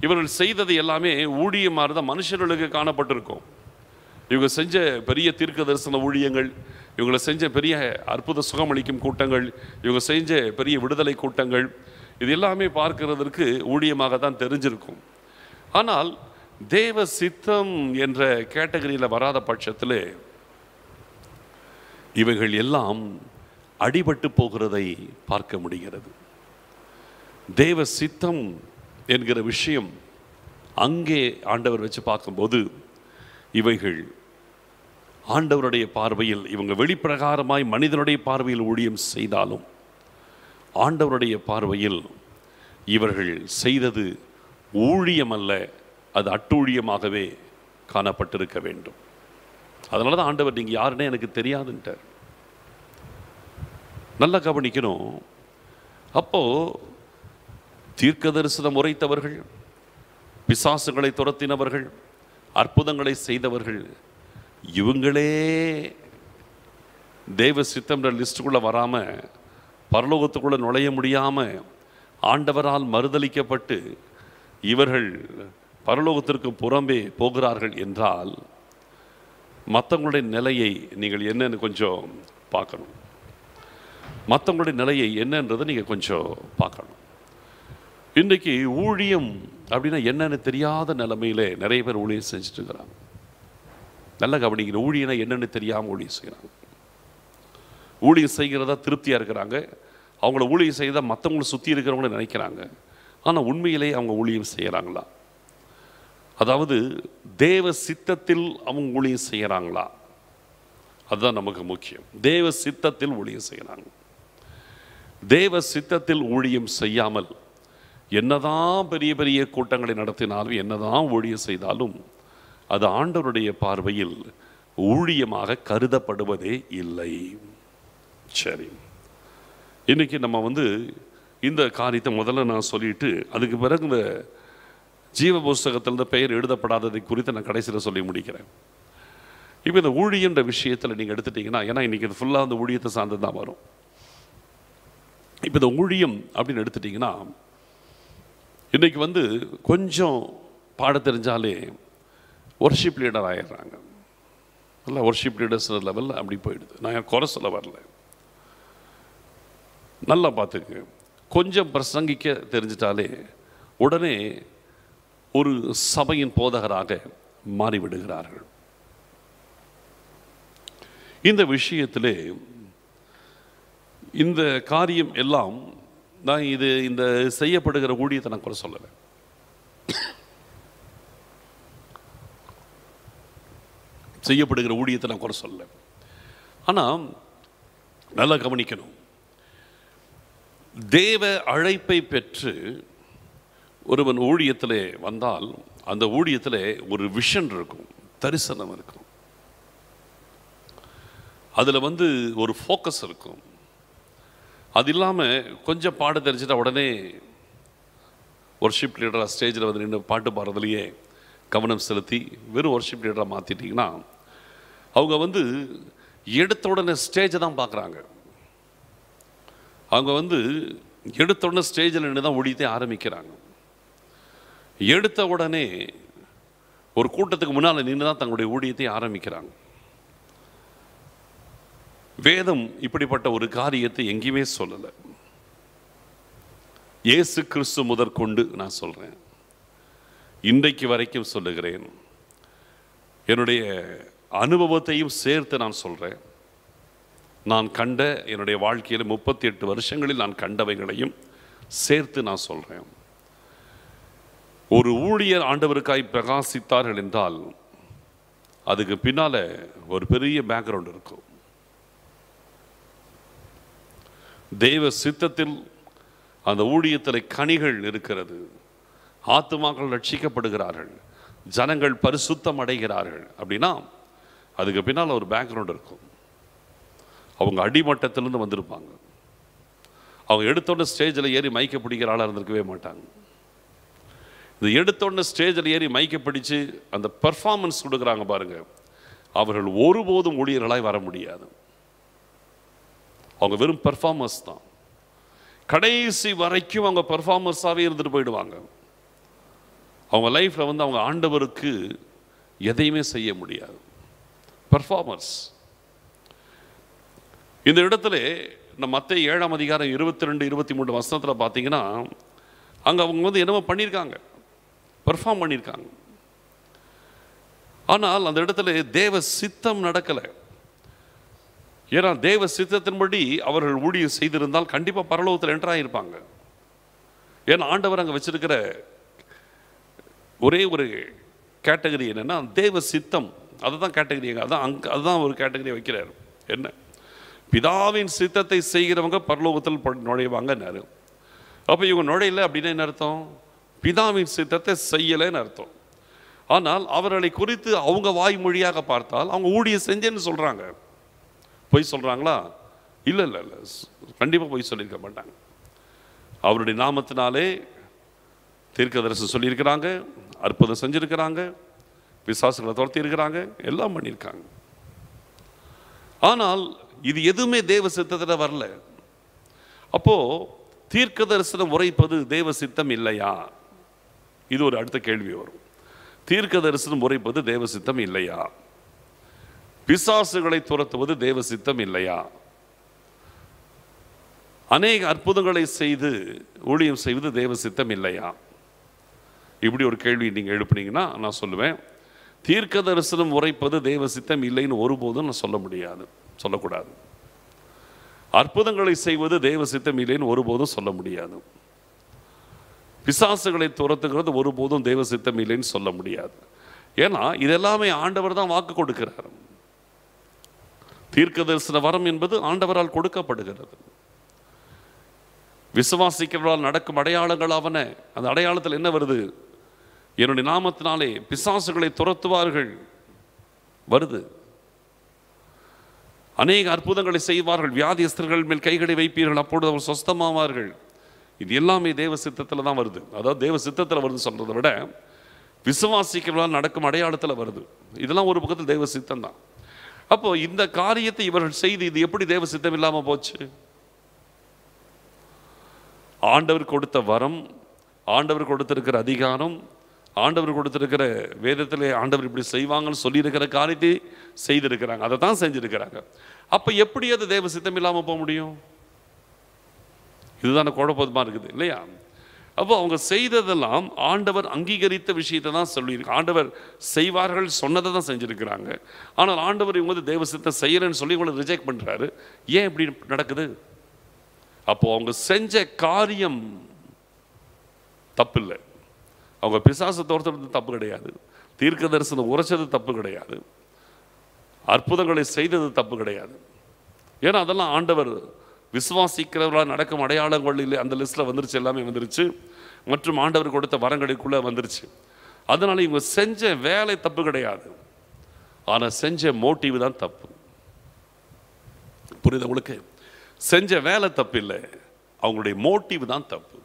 இவர்கள் செய்தது எல்லாமே ஊழியமாக தான் மனுஷர்களுக்கு காணப்பட்டிருக்கும் இவங்க செஞ்ச பெரிய தீர்க்க தரிசன ஊழியங்கள் இவங்களை செஞ்ச பெரிய அற்புத சுகமளிக்கும் கூட்டங்கள் இவங்க செஞ்ச பெரிய விடுதலை கூட்டங்கள் இது எல்லாமே பார்க்கிறதற்கு ஊழியமாக தான் தெரிஞ்சிருக்கும் ஆனால் தேவ சித்தம் என்ற கேட்டகரியில் வராத பட்சத்தில் இவைகள் எல்லாம் அடிபட்டு போகிறதை பார்க்க முடிகிறது தேவ சித்தம் என்கிற விஷயம் அங்கே ஆண்டவர் வச்சு பார்க்கும்போது இவைகள் ஆண்டவருடைய பார்வையில் இவங்க வெளிப்பிரகாரமாய் மனிதனுடைய பார்வையில் ஊழியம் செய்தாலும் ஆண்டவருடைய பார்வையில் இவர்கள் செய்தது ஊழியம் அல்ல அது அட்டூழியமாகவே காணப்பட்டிருக்க வேண்டும் அதனால தான் ஆண்டவர் நீங்கள் யாருன்னே எனக்கு தெரியாதுன்ட்டார் நல்லா கவனிக்கணும் அப்போது தீர்க்க தரிசனம் உரைத்தவர்கள் பிசாசுகளை துரத்தினவர்கள் அற்புதங்களை செய்தவர்கள் இவங்களே தேவ சித்தம்ன்ற லிஸ்ட்டுக்குள்ளே வராமல் பரலோகத்துக்குள்ளே நுழைய முடியாமல் ஆண்டவரால் மறுதளிக்கப்பட்டு இவர்கள் பரலோகத்திற்கு புறம்பே போகிறார்கள் என்றால் மற்றவங்களுடைய நிலையை நீங்கள் என்னன்னு கொஞ்சம் பார்க்கணும் மற்றவங்களுடைய நிலையை என்னன்றதை நீங்கள் கொஞ்சம் பார்க்கணும் இன்றைக்கி ஊழியம் அப்படின்னா என்னென்னு தெரியாத நிலைமையில் நிறைய பேர் ஊழியம் செஞ்சுட்டு இருக்கிறாங்க நல்லா கவனிக்கிற ஊழியனா என்னென்னு தெரியாமல் ஊழியம் செய்கிறாங்க ஊழியம் செய்கிறதா திருப்தியாக இருக்கிறாங்க அவங்கள ஊழியம் செய்தால் மற்றவங்களை சுற்றி இருக்கிறவங்கள நினைக்கிறாங்க ஆனால் உண்மையிலேயே அவங்க ஊழியம் செய்கிறாங்களா அதாவது தேவ சித்தத்தில் அவங்க ஊழியம் செய்கிறாங்களா அதுதான் நமக்கு முக்கியம் தேவ சித்தத்தில் ஊழியம் செய்கிறாங்க தேவ சித்தத்தில் ஊழியம் செய்யாமல் என்னதான் பெரிய பெரிய கூட்டங்களை நடத்தினாலும் என்னதான் ஊழியம் செய்தாலும் அது ஆண்டவருடைய பார்வையில் ஊழியமாக கருதப்படுவதே இல்லை சரி இன்றைக்கி நம்ம வந்து இந்த காரியத்தை முதல்ல நான் சொல்லிட்டு அதுக்கு பிறகு இந்த ஜீவ புஸ்தகத்திலிருந்து பெயர் எழுதப்படாததை குறித்து நான் கடைசியில் சொல்லி முடிக்கிறேன் இப்போ இந்த ஊழியன்ற விஷயத்தில் நீங்கள் எடுத்துட்டிங்கன்னா ஏன்னா இன்றைக்கி இது ஃபுல்லாக அந்த ஊழியத்தை சார்ந்து தான் வரும் இப்போ இந்த ஊழியம் அப்படின்னு எடுத்துட்டிங்கன்னா இன்றைக்கி வந்து கொஞ்சம் பாட தெரிஞ்சாலே ஒர்ஷிப் லீடர் ஆயிடுறாங்க நல்லா ஒர்ஷிப் லீடர்ஸ் லெவலில் அப்படி போயிடுது நான் குறை சொல்ல வரல நல்லா பார்த்துக்கு கொஞ்சம் பிரசங்கிக்க தெரிஞ்சிட்டாலே உடனே ஒரு சபையின் போதகராக மாறிவிடுகிறார்கள் இந்த விஷயத்திலே இந்த காரியம் எல்லாம் நான் இது இந்த செய்யப்படுகிற ஊழியத்தை நான் கூட சொல்லலை செய்யப்படுகிற ஊழியத்தை நான் குறை சொல்லலை ஆனால் நல்லா கவனிக்கணும் தேவ அழைப்பை பெற்று ஒருவன் ஊழியத்தில் வந்தால் அந்த ஊழியத்தில் ஒரு விஷன் இருக்கும் தரிசனம் இருக்கும் அதில் வந்து ஒரு ஃபோக்கஸ் இருக்கும் அது இல்லாமல் கொஞ்சம் பாட தெரிஞ்சிட்ட உடனே ஒர்ஷிப் லீடராக ஸ்டேஜில் வந்து நின்று பாட்டு பாடுறதுலையே கவனம் செலுத்தி வெறும் ஒர்ஷிப் லீடராக மாற்றிட்டிங்கன்னா அவங்க வந்து எடுத்த உடனே ஸ்டேஜை தான் பார்க்குறாங்க அவங்க வந்து எடுத்த உடனே ஸ்டேஜில் நின்று தான் ஒழித்தே ஆரம்பிக்கிறாங்க எடுத்த உடனே ஒரு கூட்டத்துக்கு முன்னால் நின்று தான் தங்களுடைய ஊழியத்தை ஆரம்பிக்கிறாங்க வேதம் இப்படிப்பட்ட ஒரு காரியத்தை எங்கேயுமே சொல்லலை இயேசு கிறிஸ்து முதற்கொண்டு நான் சொல்கிறேன் இன்றைக்கு வரைக்கும் சொல்லுகிறேன் என்னுடைய அனுபவத்தையும் சேர்த்து நான் சொல்கிறேன் நான் கண்ட என்னுடைய வாழ்க்கையில் முப்பத்தி எட்டு வருஷங்களில் நான் கண்டவைகளையும் சேர்த்து நான் சொல்கிறேன் ஒரு ஊழியர் ஆண்டவருக்காய் பிரகாசித்தார்கள் என்றால் அதுக்கு பின்னால் ஒரு பெரிய பேக்ரவுண்ட் இருக்கும் தெய்வ சித்தத்தில் அந்த ஊழியத்தில் கனிகள் இருக்கிறது ஆத்மாக்கள் ரட்சிக்கப்படுகிறார்கள் ஜனங்கள் பரிசுத்தம் அடைகிறார்கள் அப்படின்னா அதுக்கு பின்னால் ஒரு பேக்ரவுண்ட் இருக்கும் அவங்க அடிமட்டத்திலேருந்து வந்திருப்பாங்க அவங்க எடுத்தோட ஸ்டேஜில் ஏறி மைக்க பிடிக்கிற ஆளாக இருந்திருக்கவே மாட்டாங்க இந்த எடுத்தோடன ஸ்டேஜில் ஏறி மைக்க பிடிச்சு அந்த பர்ஃபார்மன்ஸ் கொடுக்குறாங்க பாருங்கள் அவர்கள் ஒருபோதும் ஊழியர்களாய் வர முடியாது அவங்க வெறும் பெர்ஃபார்மர்ஸ் தான் கடைசி வரைக்கும் அவங்க பெர்ஃபார்மர்ஸாகவே இருந்துட்டு போயிடுவாங்க அவங்க லைஃப்பில் வந்து அவங்க ஆண்டவருக்கு எதையுமே செய்ய முடியாது பெர்ஃபார்மர்ஸ் இந்த இடத்துல நம்ம மற்ற ஏழாம் அதிகாரம் இருபத்தி ரெண்டு இருபத்தி மூணு வருஷத்தில் பார்த்தீங்கன்னா அங்கே அவங்க வந்து என்னமோ பண்ணியிருக்காங்க பெர்ஃபார்ம் பண்ணியிருக்காங்க ஆனால் அந்த இடத்துல தேவ சித்தம் நடக்கலை ஏன்னா தேவ சித்தத்தின்படி அவர்கள் ஊழியம் செய்திருந்தால் கண்டிப்பாக பரலோகத்தில் இருப்பாங்க ஏன்னா ஆண்டவர் அங்கே வச்சிருக்கிற ஒரே ஒரு கேட்டகரி என்னென்னா தேவ சித்தம் அதுதான் கேட்டகரி அதான் அங்கே அதுதான் ஒரு கேட்டகரி வைக்கிறார் என்ன பிதாவின் சித்தத்தை செய்கிறவங்க பரலோகத்தில் நுழைவாங்கன்னாரு அப்போ இவங்க நுழையலை அப்படின்னா என்ன அர்த்தம் பிதாவின் சித்தத்தை செய்யலைன்னு அர்த்தம் ஆனால் அவர்களை குறித்து அவங்க வாய்மொழியாக பார்த்தால் அவங்க ஊழிய செஞ்சேன்னு சொல்கிறாங்க பொய் சொல்கிறாங்களா இல்லை இல்லை இல்லை கண்டிப்பாக பொய் சொல்லியிருக்க மாட்டாங்க அவருடைய நாமத்தினாலே தீர்க்கதரசு சொல்லியிருக்கிறாங்க அற்புதம் செஞ்சுருக்கிறாங்க விசாசங்களை துரத்தி இருக்கிறாங்க எல்லாம் பண்ணியிருக்காங்க ஆனால் இது எதுவுமே தேவ சித்தத்தில் வரல அப்போது தீர்க்க தரிசனம் உரைப்பது தேவ சித்தம் இல்லையா இது ஒரு அடுத்த கேள்வி வரும் தீர்க்க தரிசனம் உரைப்பது தேவ சித்தம் இல்லையா பிசாசுகளை துரத்துவது தேவ சித்தம் இல்லையா அநேக அற்புதங்களை செய்து ஊழியம் செய்வது தேவ சித்தம் இல்லையா இப்படி ஒரு கேள்வி நீங்கள் எழுப்புனீங்கன்னா நான் சொல்லுவேன் தீர்க்க தரிசனம் உரைப்பது தேவ சித்தம் இல்லைன்னு ஒருபோதும் நான் சொல்ல முடியாது சொல்லக்கூடாது அற்புதங்களை செய்வது தேவ சித்தம் இல்லைன்னு ஒருபோதும் சொல்ல முடியாது பிசாசுகளை துரத்துங்கிறது ஒருபோதும் தேவ சித்தம் இல்லைன்னு சொல்ல முடியாது ஏன்னா இதெல்லாமே ஆண்டவர் தான் வாக்கு கொடுக்கிறார் தீர்க்க தரிசன வரம் என்பது ஆண்டவரால் கொடுக்கப்படுகிறது விசுவாசிக்கிறவரால் நடக்கும் அடையாளங்கள் அவன அந்த அடையாளத்தில் என்ன வருது என்னுடைய நாமத்தினாலே பிசாசுகளை துரத்துவார்கள் வருது அநேக அற்புதங்களை செய்வார்கள் வியாதியஸ்தர்கள் மேல் கைகளை வைப்பீர்கள் அப்பொழுது அவர் சொஸ்தமாவார்கள் இது எல்லாமே தேவ சித்தத்தில் தான் வருது அதாவது தேவ சித்தத்தில் வருதுன்னு சொல்கிறத விட விசுவாசிக்கிறவரால் நடக்கும் அடையாளத்தில் வருது இதெல்லாம் ஒரு பக்கத்தில் தேவ சித்தம் தான் அப்போ இந்த காரியத்தை இவர்கள் செய்து இது எப்படி தேவ சித்தம் இல்லாமல் போச்சு ஆண்டவர் கொடுத்த வரம் ஆண்டவர் கொடுத்திருக்கிற அதிகாரம் ஆண்டவர் கொடுத்திருக்கிற வேதத்தில் ஆண்டவர் இப்படி செய்வாங்கன்னு சொல்லியிருக்கிற காரியத்தை செய்திருக்கிறாங்க அதை தான் செஞ்சுருக்கிறாங்க அப்போ எப்படி அது தேவ சித்தம் இல்லாமல் போக முடியும் இதுதான குழப்பமாக இருக்குது இல்லையா அப்போ அவங்க செய்ததெல்லாம் ஆண்டவர் அங்கீகரித்த விஷயத்தை தான் சொல்லியிருக்கு ஆண்டவர் செய்வார்கள் சொன்னதை தான் செஞ்சுருக்கிறாங்க ஆனால் ஆண்டவர் இவங்க வந்து தேவசத்தை சித்தம் செய்கிறேன்னு சொல்லி இவங்களை ரிஜெக்ட் பண்ணுறாரு ஏன் இப்படி நடக்குது அப்போது அவங்க செஞ்ச காரியம் தப்பு இல்லை அவங்க பிசாசு தோர்த்தது தப்பு கிடையாது தீர்க்க தரிசனம் உரைச்சது தப்பு கிடையாது அற்புதங்களை செய்தது தப்பு கிடையாது ஏன்னா அதெல்லாம் ஆண்டவர் விசுவாசிக்கிறவர்களால் நடக்கும் அடையாளங்களில் அந்த லிஸ்ட்டில் வந்துருச்சு எல்லாமே வந்துருச்சு மற்றும் ஆண்டவர் கொடுத்த வரங்களுக்குள்ளே வந்துருச்சு அதனால் இவங்க செஞ்ச வேலை தப்பு கிடையாது ஆனால் செஞ்ச மோட்டிவ் தான் தப்பு புரியுது உங்களுக்கு செஞ்ச வேலை தப்பு இல்லை அவங்களுடைய மோட்டிவ் தான் தப்பு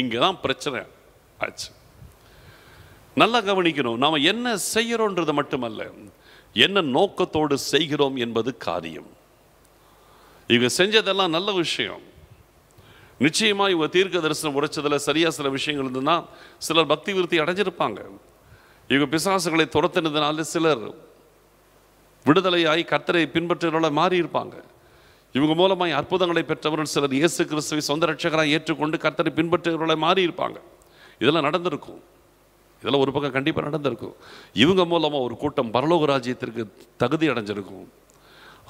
இங்கே தான் பிரச்சனை ஆச்சு நல்லா கவனிக்கணும் நாம் என்ன செய்கிறோன்றது மட்டுமல்ல என்ன நோக்கத்தோடு செய்கிறோம் என்பது காரியம் இவங்க செஞ்சதெல்லாம் நல்ல விஷயம் நிச்சயமாக இவங்க தீர்க்க தரிசனம் உடைச்சதில் சரியாக சில விஷயங்கள் இருந்ததுன்னா சிலர் பக்தி விருத்தி அடைஞ்சிருப்பாங்க இவங்க பிசாசுகளை துரத்தினதுனால சிலர் விடுதலையாகி கர்த்தரை பின்பற்றுகிறவர்கள மாறியிருப்பாங்க இவங்க மூலமாக அற்புதங்களை பெற்றவர்கள் சிலர் இயேசு கிறிஸ்துவை சொந்த ரட்சகராக ஏற்றுக்கொண்டு கர்த்தரை பின்பற்றுகிறவர்களை மாறியிருப்பாங்க இதெல்லாம் நடந்திருக்கும் இதெல்லாம் ஒரு பக்கம் கண்டிப்பாக நடந்திருக்கும் இவங்க மூலமாக ஒரு கூட்டம் பரலோக ராஜ்யத்திற்கு தகுதி அடைஞ்சிருக்கும்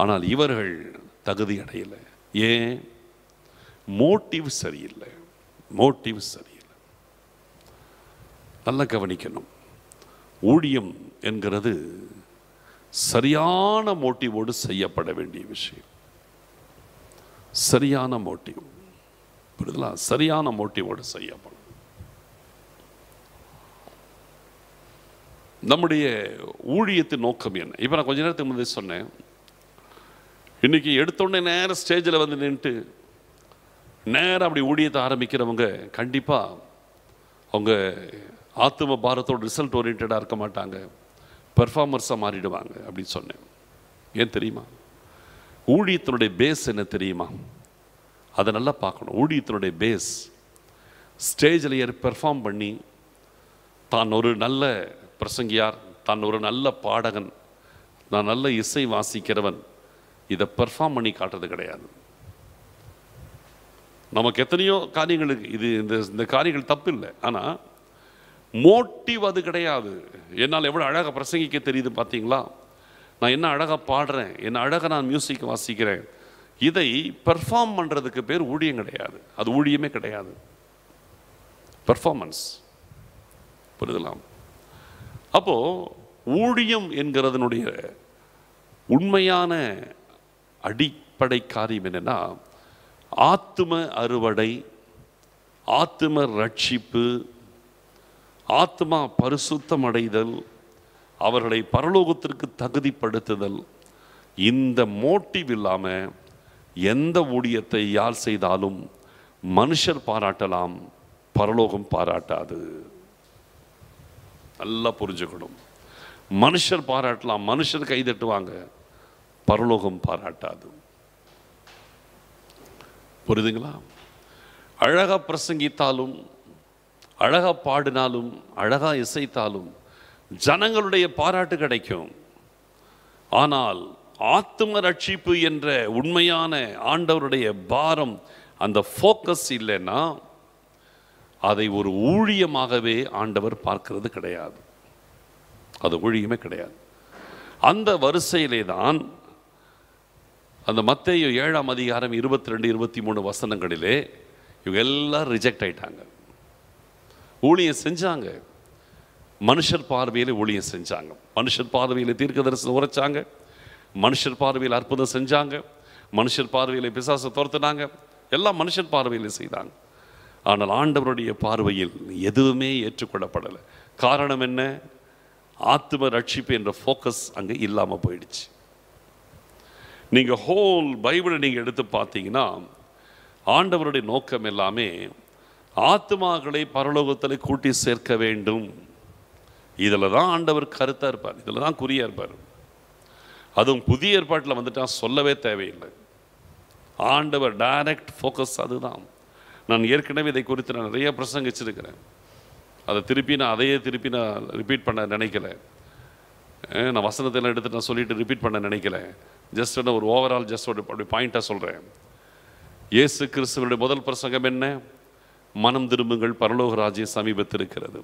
ஆனால் இவர்கள் தகுதி அடையலை ஏன் மோட்டிவ் சரியில்லை மோட்டிவ் சரியில்லை நல்லா கவனிக்கணும் ஊழியம் என்கிறது சரியான மோட்டிவோடு செய்யப்பட வேண்டிய விஷயம் சரியான மோட்டிவ் புரியுதுலா சரியான மோட்டிவோடு செய்யப்படும் நம்முடைய ஊழியத்தின் நோக்கம் என்ன இப்போ நான் கொஞ்ச நேரத்துக்கு முன்னாடி சொன்னேன் இன்றைக்கி எடுத்தோடனே நேராக ஸ்டேஜில் வந்து நின்றுட்டு நேராக அப்படி ஊழியத்தை ஆரம்பிக்கிறவங்க கண்டிப்பாக அவங்க ஆத்தும பாரத்தோட ரிசல்ட் ஓரியன்டாக இருக்க மாட்டாங்க பெர்ஃபார்மர்ஸாக மாறிடுவாங்க அப்படின்னு சொன்னேன் ஏன் தெரியுமா ஊழியத்தினுடைய பேஸ் என்ன தெரியுமா அதை நல்லா பார்க்கணும் ஊழியத்தினுடைய பேஸ் ஸ்டேஜில் ஏறி பெர்ஃபார்ம் பண்ணி தான் ஒரு நல்ல பிரசங்கியார் தான் ஒரு நல்ல பாடகன் நான் நல்ல இசை வாசிக்கிறவன் இதை பெர்ஃபார்ம் பண்ணி காட்டுறது கிடையாது நமக்கு எத்தனையோ காரியங்களுக்கு இது இந்த இந்த காரியங்கள் தப்பு இல்லை ஆனால் மோட்டிவ் அது கிடையாது என்னால் எவ்வளோ அழகாக பிரசங்கிக்க தெரியுது பார்த்தீங்களா நான் என்ன அழகாக பாடுறேன் என்ன அழகாக நான் மியூசிக் வாசிக்கிறேன் இதை பெர்ஃபார்ம் பண்ணுறதுக்கு பேர் ஊழியம் கிடையாது அது ஊழியமே கிடையாது பெர்ஃபார்மன்ஸ் புரிதலாம் அப்போது ஊழியம் என்கிறதனுடைய உண்மையான அடிப்படை காரியம் என்னென்னா ஆத்தும அறுவடை ஆத்தும ரட்சிப்பு ஆத்மா பரிசுத்தம் அடைதல் அவர்களை பரலோகத்திற்கு தகுதிப்படுத்துதல் இந்த மோட்டிவ் இல்லாமல் எந்த ஊழியத்தை யார் செய்தாலும் மனுஷர் பாராட்டலாம் பரலோகம் பாராட்டாது நல்லா புரிஞ்சுக்கணும் மனுஷர் பாராட்டலாம் மனுஷர் கைதட்டுவாங்க பரலோகம் பாராட்டாது புரியுதுங்களா அழகாக பிரசங்கித்தாலும் அழகாக பாடினாலும் அழகாக இசைத்தாலும் ஜனங்களுடைய பாராட்டு கிடைக்கும் ஆனால் ஆத்தும ரட்சிப்பு என்ற உண்மையான ஆண்டவருடைய பாரம் அந்த ஃபோக்கஸ் இல்லைன்னா அதை ஒரு ஊழியமாகவே ஆண்டவர் பார்க்கிறது கிடையாது அது ஊழியமே கிடையாது அந்த வரிசையிலே தான் அந்த மத்தேயோ ஏழாம் அதிகாரம் இருபத்தி ரெண்டு இருபத்தி மூணு வசனங்களிலே இவங்க எல்லாம் ரிஜெக்ட் ஆயிட்டாங்க ஊழியம் செஞ்சாங்க மனுஷர் பார்வையில் ஊழியம் செஞ்சாங்க மனுஷர் பார்வையில் தீர்க்க தரிசனம் உரைச்சாங்க மனுஷர் பார்வையில் அற்புதம் செஞ்சாங்க மனுஷர் பார்வையில் பிசாசை துரத்துனாங்க எல்லாம் மனுஷர் பார்வையில் செய்தாங்க ஆனால் ஆண்டவருடைய பார்வையில் எதுவுமே ஏற்றுக்கொள்ளப்படலை காரணம் என்ன ஆத்ம ரட்சிப்பு என்ற ஃபோக்கஸ் அங்கே இல்லாமல் போயிடுச்சு நீங்கள் ஹோல் பைபிளை நீங்கள் எடுத்து பார்த்தீங்கன்னா ஆண்டவருடைய நோக்கம் எல்லாமே ஆத்மாக்களை பரலோகத்தில் கூட்டி சேர்க்க வேண்டும் இதில் தான் ஆண்டவர் கருத்தாக இருப்பார் இதில் தான் குறியாக இருப்பார் அதுவும் புதிய ஏற்பாட்டில் வந்துட்டால் சொல்லவே தேவையில்லை ஆண்டவர் டைரக்ட் ஃபோக்கஸ் அதுதான் நான் ஏற்கனவே இதை குறித்து நான் நிறைய பிரசங்கிச்சிருக்கிறேன் அதை திருப்பி நான் அதையே திருப்பி நான் ரிப்பீட் பண்ண நினைக்கல நான் வசனத்தெல்லாம் எடுத்து நான் சொல்லிட்டு ரிப்பீட் பண்ண நினைக்கல ஜஸ்ட் என்ன ஒரு ஓவரால் ஜஸ்ட் ஒரு அப்படி பாயிண்ட்டாக சொல்கிறேன் இயேசு கிறிஸ்துவனுடைய முதல் பிரசங்கம் என்ன மனம் திரும்புங்கள் பரலோக ராஜ்யம் சமீபத்திருக்கிறது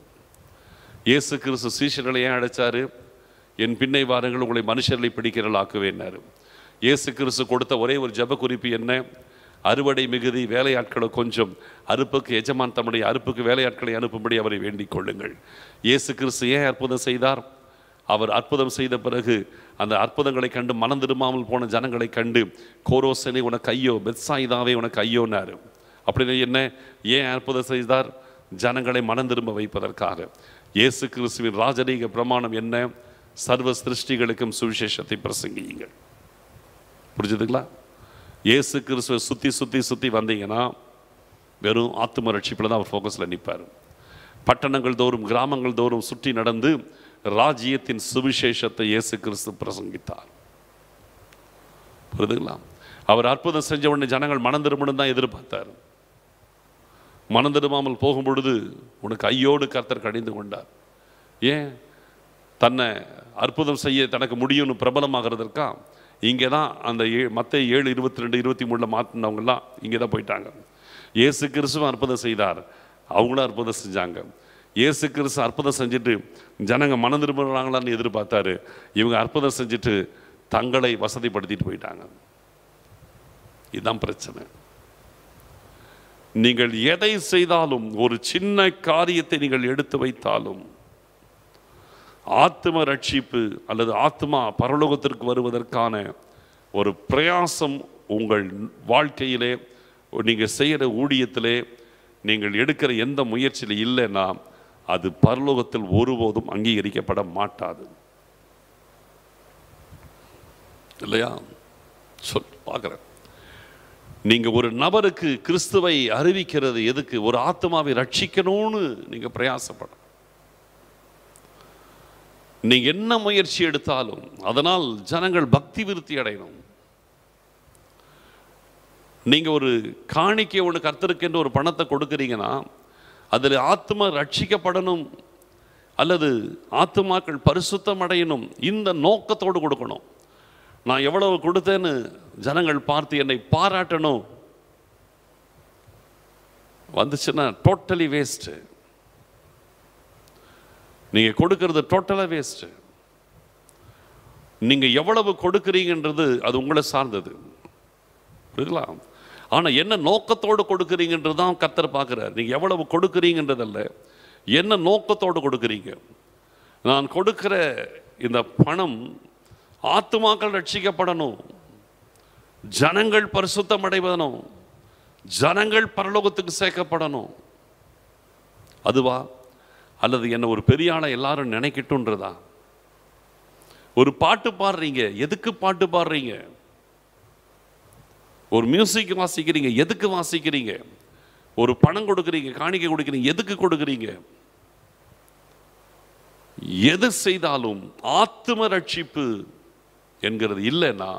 இயேசு கிறிஸ்து சீஷர்களை ஏன் அழைச்சார் என் பின்னை வாருங்கள் உங்களை மனுஷர்களை ஆக்குவேன் இயேசு கிறிஸ்து கொடுத்த ஒரே ஒரு ஜப குறிப்பு என்ன அறுவடை மிகுதி வேலையாட்களை கொஞ்சம் அறுப்புக்கு எஜமான் தம்முடைய அறுப்புக்கு வேலையாட்களை அனுப்பும்படி அவரை வேண்டிக் கொள்ளுங்கள் இயேசு கிறிஸ்து ஏன் அற்புதம் செய்தார் அவர் அற்புதம் செய்த பிறகு அந்த அற்புதங்களை கண்டு மனம் திரும்பாமல் போன ஜனங்களை கண்டு கோரோசனை உனக்கு ஐயோ பெத்சாயிதாவே உனக்கு ஐயோன்னாரு அப்படின்னு என்ன ஏன் அற்புதம் செய்தார் ஜனங்களை மனம் திரும்ப வைப்பதற்காக இயேசு கிறிஸ்துவின் ராஜரீக பிரமாணம் என்ன சர்வ சிருஷ்டிகளுக்கும் சுவிசேஷத்தை பிரசங்கியுங்கள் புரிஞ்சுதுங்களா இயேசு கிறிஸ்துவ சுற்றி சுற்றி சுற்றி வந்தீங்கன்னா வெறும் ஆத்தும ரட்சிப்பில் தான் அவர் ஃபோக்கஸில் நிற்பார் பட்டணங்கள் தோறும் கிராமங்கள் தோறும் சுற்றி நடந்து ராஜ்யத்தின் சுவிசேஷத்தை இயேசு கிறிஸ்து பிரசங்கித்தார் புரிதுங்களா அவர் அற்புதம் செஞ்ச உடனே ஜனங்கள் மனம் திரும்பணும் தான் எதிர்பார்த்தார் மனம் திரும்பாமல் போகும் பொழுது உனக்கு ஐயோடு கர்த்தர் கடிந்து கொண்டார் ஏன் தன்னை அற்புதம் செய்ய தனக்கு முடியும்னு பிரபலமாகிறதுக்கா இங்கே தான் அந்த ஏ மற்ற ஏழு இருபத்தி ரெண்டு இருபத்தி மூணில் மாற்றினவங்கெல்லாம் இங்கே தான் போயிட்டாங்க இயேசு கிறிஸ்துவும் அற்புதம் செய்தார் அவங்களும் அற்புதம் செஞ்சாங்க இயேசு கிறிஸ்து அற்புதம் செஞ்சுட்டு ஜனங்க மனம் திரும்புகிறாங்களான்னு எதிர்பார்த்தாரு இவங்க அற்புதம் செஞ்சுட்டு தங்களை வசதிப்படுத்திட்டு போயிட்டாங்க இதுதான் பிரச்சனை நீங்கள் எதை செய்தாலும் ஒரு சின்ன காரியத்தை நீங்கள் எடுத்து வைத்தாலும் ஆத்ம ரட்சிப்பு அல்லது ஆத்மா பரலோகத்திற்கு வருவதற்கான ஒரு பிரயாசம் உங்கள் வாழ்க்கையிலே நீங்கள் செய்கிற ஊழியத்திலே நீங்கள் எடுக்கிற எந்த முயற்சியில் இல்லைன்னா அது பரலோகத்தில் ஒருபோதும் அங்கீகரிக்கப்பட மாட்டாது இல்லையா சொல் பார்க்குறேன் நீங்கள் ஒரு நபருக்கு கிறிஸ்துவை அறிவிக்கிறது எதுக்கு ஒரு ஆத்மாவை ரட்சிக்கணும்னு நீங்கள் பிரயாசப்படும் நீங்கள் என்ன முயற்சி எடுத்தாலும் அதனால் ஜனங்கள் பக்தி விருத்தி அடையணும் நீங்கள் ஒரு காணிக்கை ஒன்று கர்த்தருக்கென்று ஒரு பணத்தை கொடுக்குறீங்கன்னா அதில் ஆத்மா ரட்சிக்கப்படணும் அல்லது ஆத்மாக்கள் பரிசுத்தம் அடையணும் இந்த நோக்கத்தோடு கொடுக்கணும் நான் எவ்வளவு கொடுத்தேன்னு ஜனங்கள் பார்த்து என்னை பாராட்டணும் வந்துச்சுன்னா டோட்டலி வேஸ்ட்டு நீங்கள் கொடுக்கறது டோட்டலாக வேஸ்ட்டு நீங்கள் எவ்வளவு கொடுக்குறீங்கன்றது அது உங்களை சார்ந்தது புரியுதுங்களா ஆனால் என்ன நோக்கத்தோடு கொடுக்குறீங்கன்றது தான் கத்தர் பார்க்குறாரு நீங்கள் எவ்வளவு கொடுக்குறீங்கன்றதல்ல என்ன நோக்கத்தோடு கொடுக்குறீங்க நான் கொடுக்குற இந்த பணம் ஆத்துமாக்கள் ரட்சிக்கப்படணும் ஜனங்கள் பரிசுத்தம் அடைவதனும் ஜனங்கள் பரலோகத்துக்கு சேர்க்கப்படணும் அதுவா அல்லது என்னை ஒரு பெரிய ஆளை எல்லாரும் நினைக்கட்டுன்றதா ஒரு பாட்டு பாடுறீங்க எதுக்கு பாட்டு பாடுறீங்க ஒரு மியூசிக் வாசிக்கிறீங்க எதுக்கு வாசிக்கிறீங்க ஒரு பணம் கொடுக்குறீங்க காணிக்கை கொடுக்குறீங்க எதுக்கு கொடுக்குறீங்க எது செய்தாலும் ஆத்ம ரட்சிப்பு என்கிறது இல்லைன்னா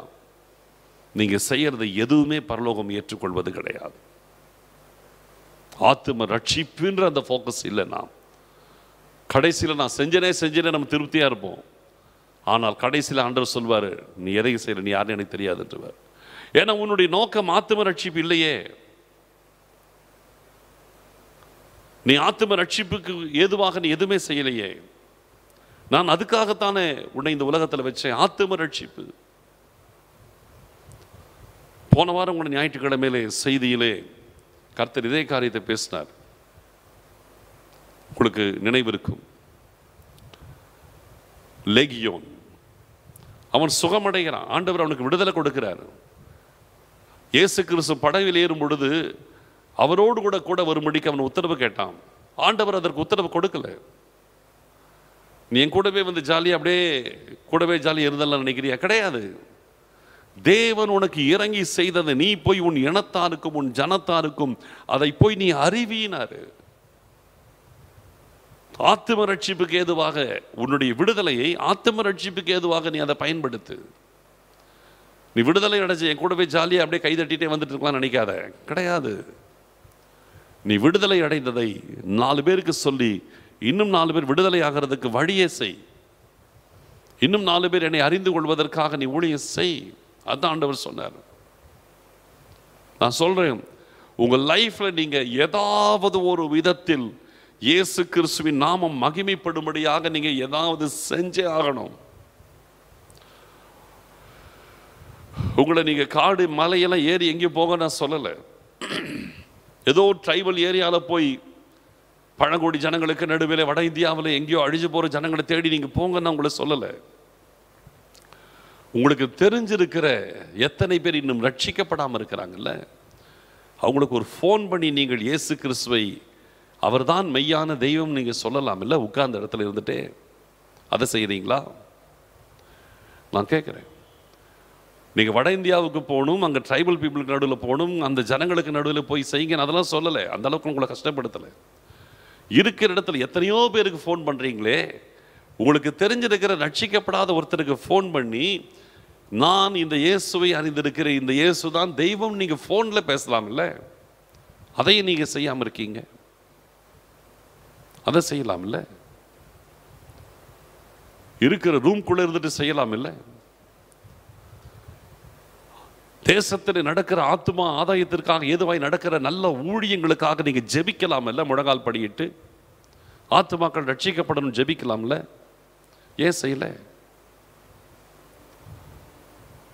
நீங்கள் செய்கிறத எதுவுமே பரலோகம் ஏற்றுக்கொள்வது கிடையாது ஆத்ம ரட்சிப்புன்ற அந்த ஃபோக்கஸ் இல்லைன்னா கடைசியில் நான் செஞ்சனே செஞ்சனே நம்ம திருப்தியாக இருப்போம் ஆனால் கடைசியில் ஆண்டவர் சொல்வார் நீ எதை செய்கிற நீ யாருன்னு எனக்கு தெரியாதுன்றவர் ஏன்னா உன்னுடைய நோக்கம் ஆத்தும ரட்சிப்பு இல்லையே நீ ஆத்தும ரட்சிப்புக்கு ஏதுவாக நீ எதுவுமே செய்யலையே நான் அதுக்காகத்தானே உன்னை இந்த உலகத்தில் வச்சேன் ஆத்தும ரட்சிப்பு போன வாரம் உங்களை ஞாயிற்றுக்கிழமையிலே செய்தியிலே கர்த்தர் இதே காரியத்தை பேசினார் உங்களுக்கு நினைவு இருக்கும் லெகியோன் அவன் சுகமடைகிறான் ஆண்டவர் அவனுக்கு விடுதலை கொடுக்கிறார் இயேசு கிறிஸ்து படகில் ஏறும் பொழுது அவரோடு கூட கூட வரும்படிக்கு அவன் உத்தரவு கேட்டான் ஆண்டவர் அதற்கு உத்தரவு கொடுக்கல நீ என் கூடவே வந்து ஜாலியாக அப்படியே கூடவே ஜாலியாக இருந்தெல்லாம் நினைக்கிறியா கிடையாது தேவன் உனக்கு இறங்கி செய்ததை நீ போய் உன் இனத்தாருக்கும் உன் ஜனத்தாருக்கும் அதை போய் நீ அறிவினாரு ஆத்தும ரட்சிப்புக்கு ஏதுவாக உன்னுடைய விடுதலையை ஆத்தும ரட்சிப்புக்கு ஏதுவாக நீ அதை பயன்படுத்து நீ விடுதலை அடைஞ்சு என் கூட போய் ஜாலியாக அப்படியே கை தட்டிகிட்டே வந்துட்டு நினைக்காத கிடையாது நீ விடுதலை அடைந்ததை நாலு பேருக்கு சொல்லி இன்னும் நாலு பேர் விடுதலை ஆகிறதுக்கு வழியே செய் இன்னும் நாலு பேர் என்னை அறிந்து கொள்வதற்காக நீ ஊழிய செய் அதுதான் ஆண்டவர் சொன்னார் நான் சொல்கிறேன் உங்கள் லைஃப்பில் நீங்கள் ஏதாவது ஒரு விதத்தில் இயேசு கிறிஸ்துவின் நாமம் மகிமைப்படும்படியாக நீங்கள் ஏதாவது செஞ்சே ஆகணும் உங்களை நீங்கள் காடு மலையெல்லாம் ஏறி எங்கேயும் போக நான் சொல்லலை ஏதோ ட்ரைபல் ஏரியாவில் போய் பழங்குடி ஜனங்களுக்கு நடுவில் வட இந்தியாவில் எங்கேயோ அழிஞ்சு போகிற ஜனங்களை தேடி நீங்கள் போங்கன்னு நான் உங்களை சொல்லலை உங்களுக்கு தெரிஞ்சிருக்கிற எத்தனை பேர் இன்னும் ரட்சிக்கப்படாமல் இருக்கிறாங்கல்ல அவங்களுக்கு ஒரு ஃபோன் பண்ணி நீங்கள் இயேசு கிறிஸ்துவை அவர்தான் மெய்யான தெய்வம் நீங்கள் சொல்லலாம் இல்லை உட்கார்ந்த இடத்துல இருந்துட்டே அதை செய்கிறீங்களா நான் கேட்குறேன் நீங்கள் வட இந்தியாவுக்கு போகணும் அங்கே ட்ரைபல் பீப்புளுக்கு நடுவில் போகணும் அந்த ஜனங்களுக்கு நடுவில் போய் செய்யுங்க அதெல்லாம் சொல்லலை அந்தளவுக்கு உங்களை கஷ்டப்படுத்தலை இருக்கிற இடத்துல எத்தனையோ பேருக்கு ஃபோன் பண்ணுறீங்களே உங்களுக்கு தெரிஞ்சிருக்கிற ரட்சிக்கப்படாத ஒருத்தருக்கு ஃபோன் பண்ணி நான் இந்த இயேசுவை அறிந்திருக்கிற இந்த இயேசு தான் தெய்வம் நீங்கள் ஃபோனில் பேசலாம்ல அதையும் நீங்கள் செய்யாமல் இருக்கீங்க அதை செய்யலாம்ல இருக்கிற ரூம்குள்ளே இருந்துட்டு செய்யலாம் இல்லை தேசத்தில் நடக்கிற ஆத்மா ஆதாயத்திற்காக ஏதுவாய் நடக்கிற நல்ல ஊழியங்களுக்காக நீங்கள் ஜெபிக்கலாமல்ல முழங்கால் படியிட்டு ஆத்மாக்கள் ரட்சிக்கப்படணும் ஜெபிக்கலாம்ல ஏன் செய்யலை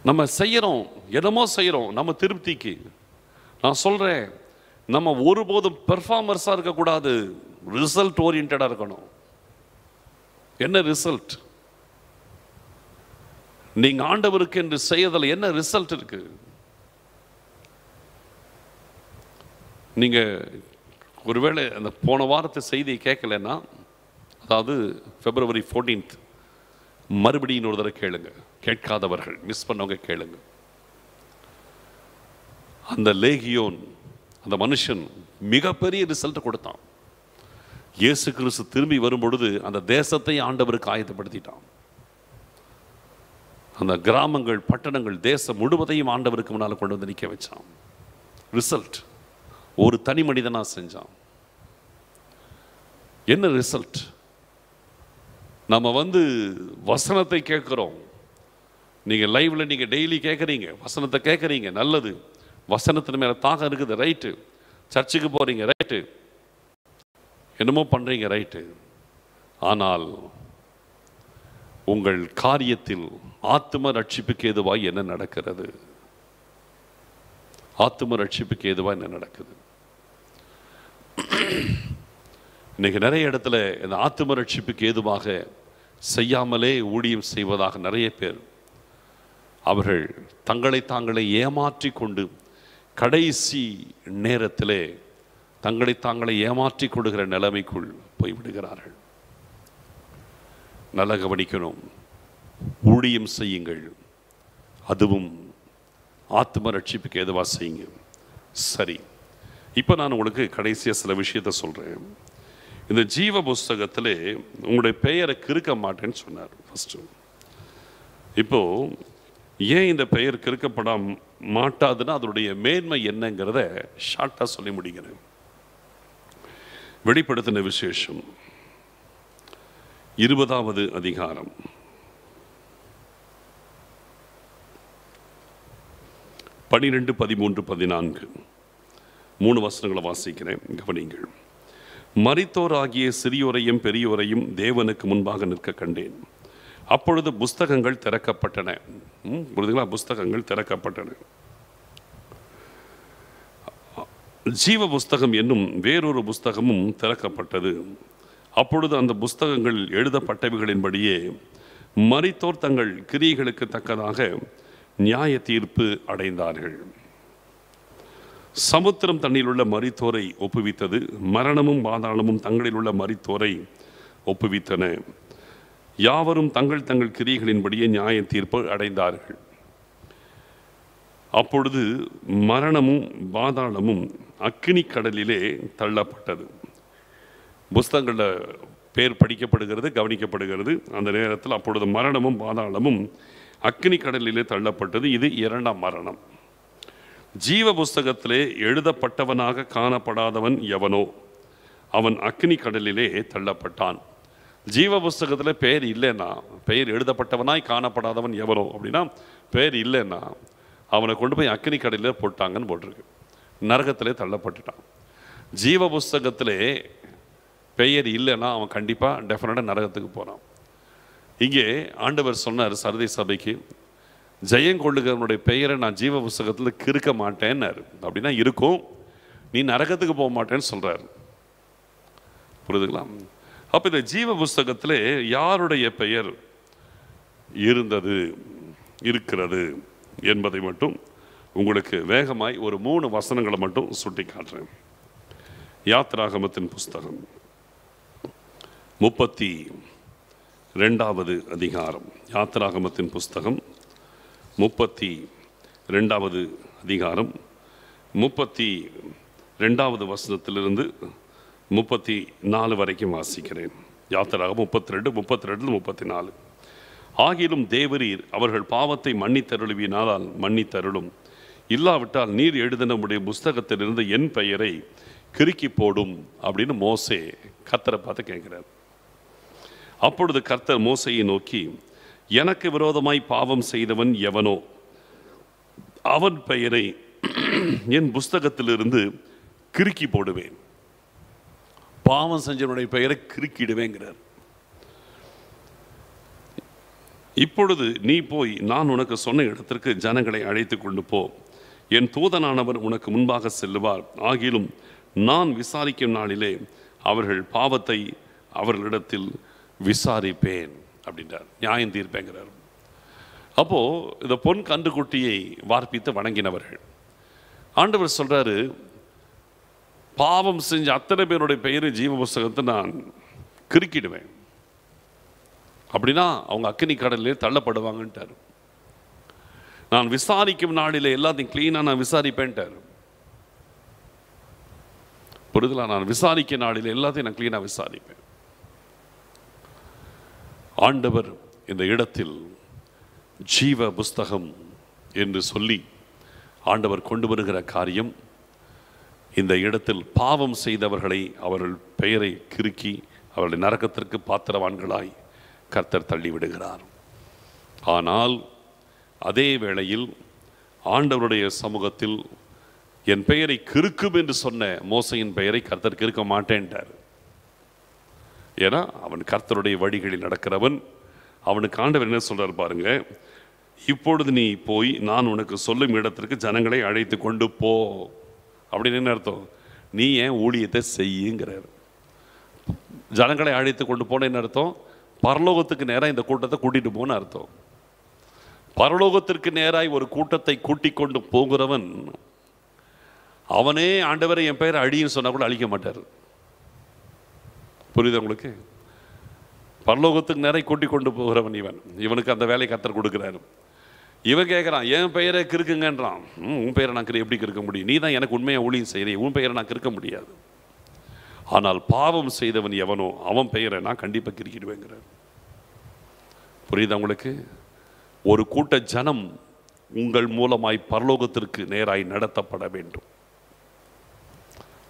நம்ம செய்கிறோம் என்னமோ செய்கிறோம் நம்ம திருப்திக்கு நான் சொல்கிறேன் நம்ம ஒருபோதும் பெர்ஃபார்மர்ஸாக இருக்கக்கூடாது ரிசல்ட் ஓரியன்டாக இருக்கணும் என்ன ரிசல்ட் நீங்கள் ஆண்டவருக்கு என்று செய்யதில் என்ன ரிசல்ட் இருக்கு நீங்கள் ஒருவேளை அந்த போன வாரத்தை செய்தியை கேட்கலன்னா அதாவது பிப்ரவரி ஃபோர்டீன்த் மறுபடியும் ஒரு தடவை கேளுங்க கேட்காதவர்கள் மிஸ் பண்ணவங்க கேளுங்க அந்த லேகியோன் அந்த மனுஷன் மிகப்பெரிய ரிசல்ட்டை கொடுத்தான் இயேசு கிறிஸ்து திரும்பி வரும்பொழுது அந்த தேசத்தை ஆண்டவருக்கு ஆயத்தப்படுத்திட்டான் அந்த கிராமங்கள் பட்டணங்கள் தேசம் முழுவதையும் ஆண்டவருக்கு முன்னால் கொண்டு வந்து நிற்க வச்சான் ரிசல்ட் ஒரு தனி மனிதனாக செஞ்சான் என்ன ரிசல்ட் நம்ம வந்து வசனத்தை கேட்குறோம் நீங்கள் லைவில் நீங்கள் டெய்லி கேட்குறீங்க வசனத்தை கேட்குறீங்க நல்லது வசனத்தின் மேலே தாகம் இருக்குது ரைட்டு சர்ச்சுக்கு போகிறீங்க ரைட்டு என்னமோ பண்ணுறீங்க ரைட்டு ஆனால் உங்கள் காரியத்தில் ஆத்தும ரட்சிப்புக்கு ஏதுவாய் என்ன நடக்கிறது ஆத்தும ரட்சிப்புக்கு ஏதுவாக என்ன நடக்குது இன்றைக்கி நிறைய இடத்துல இந்த ஆத்தும ரட்சிப்புக்கு ஏதுவாக செய்யாமலே ஊழியம் செய்வதாக நிறைய பேர் அவர்கள் தங்களை தாங்களே ஏமாற்றி கொண்டு கடைசி நேரத்திலே தங்களை தாங்களே ஏமாற்றி கொடுக்கிற நிலைமைக்குள் போய்விடுகிறார்கள் நல்லா கவனிக்கணும் ஊழியம் செய்யுங்கள் அதுவும் ஆத்ம ரட்சிப்புக்கு எதுவாக செய்யுங்க சரி இப்போ நான் உங்களுக்கு கடைசியாக சில விஷயத்த சொல்கிறேன் இந்த ஜீவ புஸ்தகத்தில் உங்களுடைய பெயரை கிறுக்க மாட்டேன்னு சொன்னார் ஃபஸ்ட்டு இப்போது ஏன் இந்த பெயர் கிறுக்கப்பட மாட்டாதுன்னா அதனுடைய மேன்மை என்னங்கிறத ஷார்ட்டாக சொல்லி முடிக்கிறேன் வெளிப்படுத்தின விசேஷம் இருபதாவது அதிகாரம் பனிரெண்டு பதிமூன்று பதினான்கு மூணு வசனங்களை வாசிக்கிறேன் கவனிங்கள் மறித்தோராகிய சிறியோரையும் பெரியோரையும் தேவனுக்கு முன்பாக நிற்க கண்டேன் அப்பொழுது புஸ்தகங்கள் திறக்கப்பட்டன புரிதுங்களா புஸ்தகங்கள் திறக்கப்பட்டன ஜீவ புஸ்தகம் என்னும் வேறொரு புஸ்தகமும் திறக்கப்பட்டது அப்பொழுது அந்த புஸ்தகங்கள் எழுதப்பட்டவைகளின்படியே மறித்தோர் தங்கள் கிரியைகளுக்கு தக்கதாக நியாய தீர்ப்பு அடைந்தார்கள் சமுத்திரம் தண்ணியில் உள்ள மரித்தோரை ஒப்புவித்தது மரணமும் பாதாளமும் தங்களில் உள்ள மரித்தோரை ஒப்புவித்தன யாவரும் தங்கள் தங்கள் கிரியைகளின்படியே நியாய தீர்ப்பு அடைந்தார்கள் அப்பொழுது மரணமும் பாதாளமும் அக்னி கடலிலே தள்ளப்பட்டது புஸ்தங்களில் பேர் படிக்கப்படுகிறது கவனிக்கப்படுகிறது அந்த நேரத்தில் அப்பொழுது மரணமும் பாதாளமும் அக்னிக் கடலிலே தள்ளப்பட்டது இது இரண்டாம் மரணம் ஜீவ புஸ்தகத்திலே எழுதப்பட்டவனாக காணப்படாதவன் எவனோ அவன் அக்னி கடலிலே தள்ளப்பட்டான் ஜீவ புஸ்தகத்தில் பெயர் இல்லைன்னா பெயர் எழுதப்பட்டவனாய் காணப்படாதவன் எவனோ அப்படின்னா பெயர் இல்லைன்னா அவனை கொண்டு போய் அக்னி கடலில் போட்டாங்கன்னு போட்டிருக்கு நரகத்திலே தள்ளப்பட்டுட்டான் ஜீவ புஸ்தகத்திலே பெயர் இல்லைன்னா அவன் கண்டிப்பாக டெஃபினட்டாக நரகத்துக்கு போகிறான் இங்கே ஆண்டவர் சொன்னார் சரதை சபைக்கு கொள்ளுகிறவனுடைய பெயரை நான் ஜீவ புஸ்தகத்தில் கிறுக்க மாட்டேன்னாரு அப்படின்னா இருக்கும் நீ நரகத்துக்கு போக மாட்டேன்னு சொல்கிறார் புரிதுங்களா அப்போ இந்த ஜீவ புஸ்தகத்தில் யாருடைய பெயர் இருந்தது இருக்கிறது என்பதை மட்டும் உங்களுக்கு வேகமாய் ஒரு மூணு வசனங்களை மட்டும் சுட்டி காட்டுறேன் யாத்ராகமத்தின் புஸ்தகம் முப்பத்தி ரெண்டாவது அதிகாரம் யாத்திராகமத்தின் புஸ்தகம் முப்பத்தி ரெண்டாவது அதிகாரம் முப்பத்தி ரெண்டாவது வசனத்திலிருந்து முப்பத்தி நாலு வரைக்கும் வாசிக்கிறேன் யாத்திராக முப்பத்தி ரெண்டு முப்பத்தி ரெண்டு முப்பத்தி நாலு ஆகிலும் தேவரீர் அவர்கள் பாவத்தை மன்னித்தருளுவினாலால் மன்னித்தருளும் இல்லாவிட்டால் நீர் எழுதின உடைய புஸ்தகத்திலிருந்து என் பெயரை கிறுக்கி போடும் அப்படின்னு மோசே கத்தரை பார்த்து கேட்குறார் அப்பொழுது கர்த்தர் மோசையை நோக்கி எனக்கு விரோதமாய் பாவம் செய்தவன் எவனோ அவன் பெயரை என் புஸ்தகத்திலிருந்து கிறுக்கி போடுவேன் பாவம் செஞ்சவனுடைய பெயரை கிறுக்கிடுவேங்கிறார் இப்பொழுது நீ போய் நான் உனக்கு சொன்ன இடத்திற்கு ஜனங்களை அழைத்து கொண்டு போ என் தூதனானவர் உனக்கு முன்பாக செல்லுவார் ஆகிலும் நான் விசாரிக்கும் நாளிலே அவர்கள் பாவத்தை அவர்களிடத்தில் விசாரிப்பேன் அப்படின்றார் நியாயம் தீர்ப்பேங்கிறார் அப்போது இந்த பொன் கன்றுக்குட்டியை வார்ப்பித்து வணங்கினவர்கள் ஆண்டவர் சொல்கிறாரு பாவம் செஞ்ச அத்தனை பேருடைய பெயர் ஜீவ புஸ்தகத்தை நான் கிறுக்கிடுவேன் அப்படின்னா அவங்க அக்கினி கடலிலே தள்ளப்படுவாங்கன்ட்டார் நான் விசாரிக்கும் நாளில் எல்லாத்தையும் கிளீனாக நான் விசாரிப்பேன்ட்டார் புரிதலாக நான் விசாரிக்க நாளில் எல்லாத்தையும் நான் க்ளீனாக விசாரிப்பேன் ஆண்டவர் இந்த இடத்தில் ஜீவ புஸ்தகம் என்று சொல்லி ஆண்டவர் கொண்டு வருகிற காரியம் இந்த இடத்தில் பாவம் செய்தவர்களை அவர்கள் பெயரை கிறுக்கி அவர்களை நரக்கத்திற்கு பாத்திரவான்களாய் கர்த்தர் தள்ளிவிடுகிறார் ஆனால் அதே வேளையில் ஆண்டவருடைய சமூகத்தில் என் பெயரை கிறுக்கும் என்று சொன்ன மோசையின் பெயரை கர்த்தர் கிறுக்க மாட்டேன்ட்டார் ஏன்னா அவன் கர்த்தருடைய வழிகளில் நடக்கிறவன் அவனுக்கு ஆண்டவர் என்ன சொல்கிறார் பாருங்க இப்பொழுது நீ போய் நான் உனக்கு சொல்லும் இடத்திற்கு ஜனங்களை அழைத்து கொண்டு போ அப்படின்னு என்ன அர்த்தம் நீ ஏன் ஊழியத்தை செய்யுங்கிறார் ஜனங்களை அழைத்து கொண்டு போன என்ன அர்த்தம் பரலோகத்துக்கு நேராக இந்த கூட்டத்தை கூட்டிகிட்டு போன்னு அர்த்தம் பரலோகத்திற்கு நேராக ஒரு கூட்டத்தை கூட்டி கொண்டு போகிறவன் அவனே ஆண்டவரை என் பெயர் அழியும் சொன்னால் கூட அழிக்க மாட்டார் புரியுது உங்களுக்கு பல்லோகத்துக்கு நிறைய கூட்டி கொண்டு போகிறவன் இவன் இவனுக்கு அந்த வேலையை கத்தர் கொடுக்குறாரு இவன் கேட்குறான் என் பெயரை கிறுக்குங்கன்றான் உன் பெயரை நான் எப்படி கிறுக்க முடியும் நீ தான் எனக்கு உண்மையாக ஊழியம் செய்கிறேன் உன் பெயரை நான் கிறுக்க முடியாது ஆனால் பாவம் செய்தவன் எவனோ அவன் பெயரை நான் கண்டிப்பாக கிரிக்கிடுவேங்கிறார் புரியுதா உங்களுக்கு ஒரு கூட்ட ஜனம் உங்கள் மூலமாய் பரலோகத்திற்கு நேராய் நடத்தப்பட வேண்டும்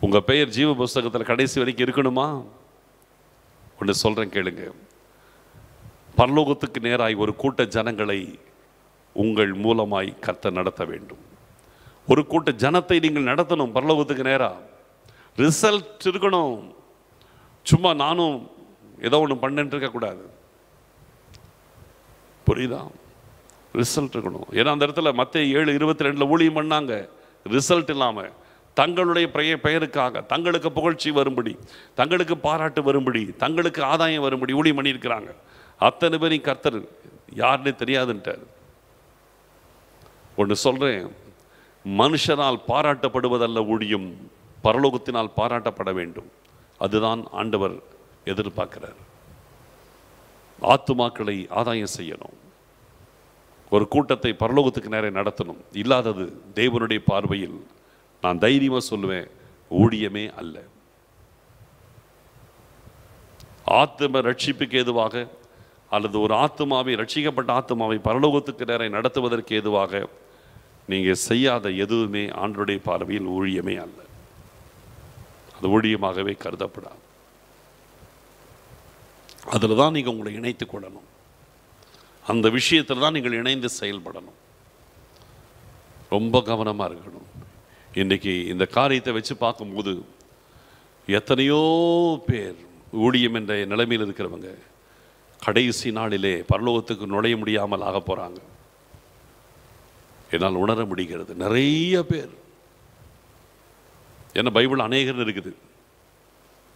உங்கள் பெயர் ஜீவ புஸ்தகத்தில் கடைசி வரைக்கும் இருக்கணுமா ஒன்று சொல்கிறேன் கேளுங்க பரலோகத்துக்கு நேராய் ஒரு கூட்ட ஜனங்களை உங்கள் மூலமாய் கத்த நடத்த வேண்டும் ஒரு கூட்ட ஜனத்தை நீங்கள் நடத்தணும் பரலோகத்துக்கு நேராக ரிசல்ட் இருக்கணும் சும்மா நானும் ஏதோ ஒன்று பண்ணிட்டு இருக்கக்கூடாது புரியுதா ரிசல்ட் இருக்கணும் ஏன்னா அந்த இடத்துல மற்ற ஏழு இருபத்தி ரெண்டில் ஊழியம் பண்ணாங்க ரிசல்ட் இல்லாமல் தங்களுடைய பெய பெயருக்காக தங்களுக்கு புகழ்ச்சி வரும்படி தங்களுக்கு பாராட்டு வரும்படி தங்களுக்கு ஆதாயம் வரும்படி ஊழியம் பண்ணியிருக்கிறாங்க அத்தனை பேரையும் கர்த்தர் யாருன்னே தெரியாதுன்ட்டார் ஒன்று சொல்கிறேன் மனுஷனால் பாராட்டப்படுவதல்ல ஊழியம் பரலோகத்தினால் பாராட்டப்பட வேண்டும் அதுதான் ஆண்டவர் எதிர்பார்க்கிறார் ஆத்துமாக்களை ஆதாயம் செய்யணும் ஒரு கூட்டத்தை பரலோகத்துக்கு நேரம் நடத்தணும் இல்லாதது தேவனுடைய பார்வையில் நான் தைரியமாக சொல்லுவேன் ஊழியமே அல்ல ஆத்ம ரட்சிப்புக்கு ஏதுவாக அல்லது ஒரு ஆத்மாவை ரட்சிக்கப்பட்ட ஆத்மாவை பரலோகத்துக்கு நேரம் நடத்துவதற்கு ஏதுவாக நீங்கள் செய்யாத எதுவுமே ஆண்டருடைய பார்வையில் ஊழியமே அல்ல அது ஊழியமாகவே கருதப்படாது அதில் தான் நீங்கள் உங்களை இணைத்து கொள்ளணும் அந்த விஷயத்தில் தான் நீங்கள் இணைந்து செயல்படணும் ரொம்ப கவனமாக இருக்கணும் இன்றைக்கி இந்த காரியத்தை வச்சு பார்க்கும்போது எத்தனையோ பேர் ஊழியம் என்ற நிலைமையில் இருக்கிறவங்க கடைசி நாளிலே பரலோகத்துக்கு நுழைய முடியாமல் ஆக போகிறாங்க என்னால் உணர முடிகிறது நிறைய பேர் ஏன்னா பைபிள் அநேகர் இருக்குது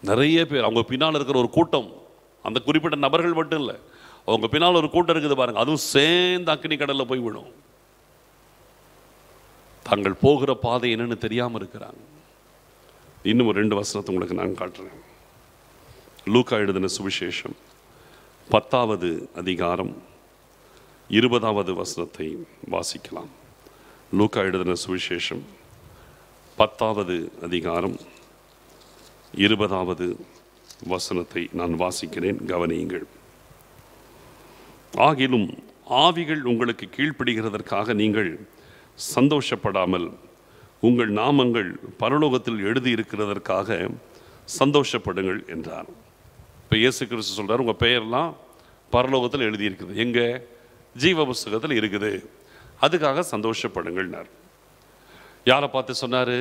நிறைய பேர் அவங்க பின்னால் இருக்கிற ஒரு கூட்டம் அந்த குறிப்பிட்ட நபர்கள் மட்டும் இல்லை அவங்க பின்னால் ஒரு கூட்டம் இருக்குது பாருங்கள் அதுவும் சேர்ந்து அக்னி கடலில் போய் விடும் தாங்கள் போகிற பாதை என்னன்னு தெரியாமல் இருக்கிறாங்க இன்னும் ஒரு ரெண்டு வசனத்தை உங்களுக்கு நான் காட்டுறேன் லூக்கா எழுதின சுவிசேஷம் பத்தாவது அதிகாரம் இருபதாவது வசனத்தை வாசிக்கலாம் லூக்கா எழுதின சுவிசேஷம் பத்தாவது அதிகாரம் இருபதாவது வசனத்தை நான் வாசிக்கிறேன் கவனியுங்கள் ஆகிலும் ஆவிகள் உங்களுக்கு கீழ்ப்பிடுகிறதற்காக நீங்கள் சந்தோஷப்படாமல் உங்கள் நாமங்கள் பரலோகத்தில் எழுதியிருக்கிறதற்காக சந்தோஷப்படுங்கள் என்றார் இப்போ இயேசு கிறிஸ்து சொல்கிறார் உங்கள் பெயர்லாம் பரலோகத்தில் எழுதியிருக்குது எங்கே ஜீவ புஸ்தகத்தில் இருக்குது அதுக்காக சந்தோஷப்படுங்கள்னார் யாரை பார்த்து சொன்னார்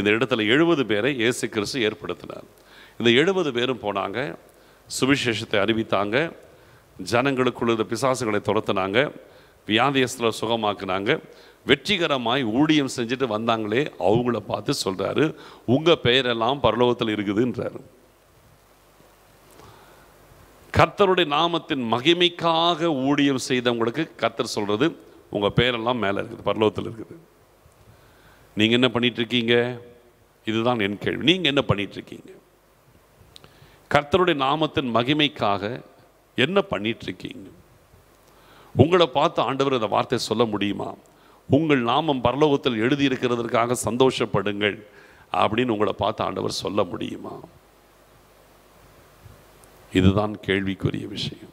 இந்த இடத்துல எழுபது பேரை இயேசு கிறிஸ்து ஏற்படுத்தினார் இந்த எழுபது பேரும் போனாங்க சுவிசேஷத்தை அறிவித்தாங்க ஜனங்களுக்குள்ள பிசாசுகளை துரத்துனாங்க வியாதியஸ்தில் சுகமாக்குனாங்க வெற்றிகரமாய் ஊழியம் செஞ்சுட்டு வந்தாங்களே அவங்கள பார்த்து சொல்கிறாரு உங்கள் பெயரெல்லாம் பரலோகத்தில் இருக்குதுன்றாரு கர்த்தருடைய நாமத்தின் மகிமைக்காக ஊழியம் செய்தவங்களுக்கு கர்த்தர் சொல்கிறது உங்கள் பெயரெல்லாம் மேலே இருக்குது பரலோகத்தில் இருக்குது நீங்கள் என்ன பண்ணிகிட்ருக்கீங்க இதுதான் என் கேள்வி நீங்கள் என்ன பண்ணிகிட்ருக்கீங்க கர்த்தருடைய நாமத்தின் மகிமைக்காக என்ன பண்ணிகிட்ருக்கீங்க உங்களை பார்த்து ஆண்டவர் அந்த வார்த்தை சொல்ல முடியுமா உங்கள் நாமம் பரலோகத்தில் எழுதியிருக்கிறதற்காக சந்தோஷப்படுங்கள் அப்படின்னு உங்களை பார்த்து ஆண்டவர் சொல்ல முடியுமா இதுதான் கேள்விக்குரிய விஷயம்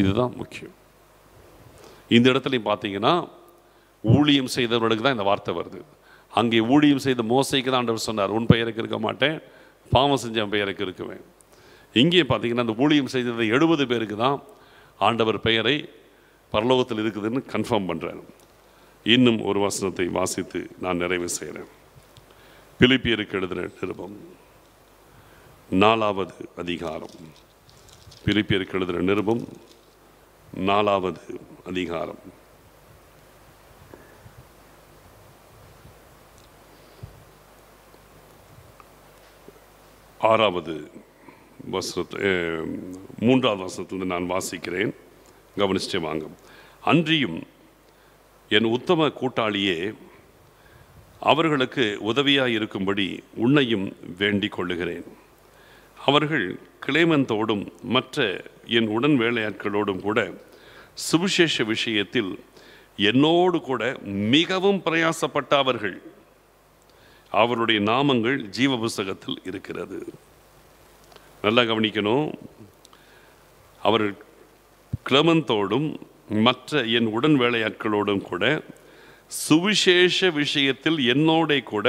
இதுதான் முக்கியம் இந்த இடத்துலையும் பார்த்தீங்கன்னா ஊழியம் செய்தவர்களுக்கு தான் இந்த வார்த்தை வருது அங்கே ஊழியம் செய்த மோசைக்கு தான் ஆண்டவர் சொன்னார் உன் பெயருக்கு இருக்க மாட்டேன் பாவம் செஞ்ச பெயருக்கு இருக்குவேன் இங்கே பார்த்தீங்கன்னா அந்த ஊழியம் செய்தது எழுபது பேருக்கு தான் ஆண்டவர் பெயரை பரலோகத்தில் இருக்குதுன்னு கன்ஃபார்ம் பண்ணுறாரு இன்னும் ஒரு வசனத்தை வாசித்து நான் நிறைவு செய்கிறேன் பிலிப்பியருக்கு எழுதின நிருபம் நாலாவது அதிகாரம் பிலிப்பியருக்கு எழுதுகிற நிருபம் நாலாவது அதிகாரம் ஆறாவது வசனத்தை மூன்றாவது வசனத்திலிருந்து நான் வாசிக்கிறேன் கவனிச்சே வாங்க அன்றியும் என் உத்தம கூட்டாளியே அவர்களுக்கு உதவியாக இருக்கும்படி உன்னையும் வேண்டிக் கொள்ளுகிறேன் அவர்கள் கிளேமந்தோடும் மற்ற என் உடன் வேலையாட்களோடும் கூட சுவிசேஷ விஷயத்தில் என்னோடு கூட மிகவும் பிரயாசப்பட்ட அவர்கள் அவருடைய நாமங்கள் ஜீவ புஸ்தகத்தில் இருக்கிறது நல்லா கவனிக்கணும் அவர்கள் கிளமந்தோடும் மற்ற என் உடன் வேலையாட்களோடும் கூட சுவிசேஷ விஷயத்தில் என்னோட கூட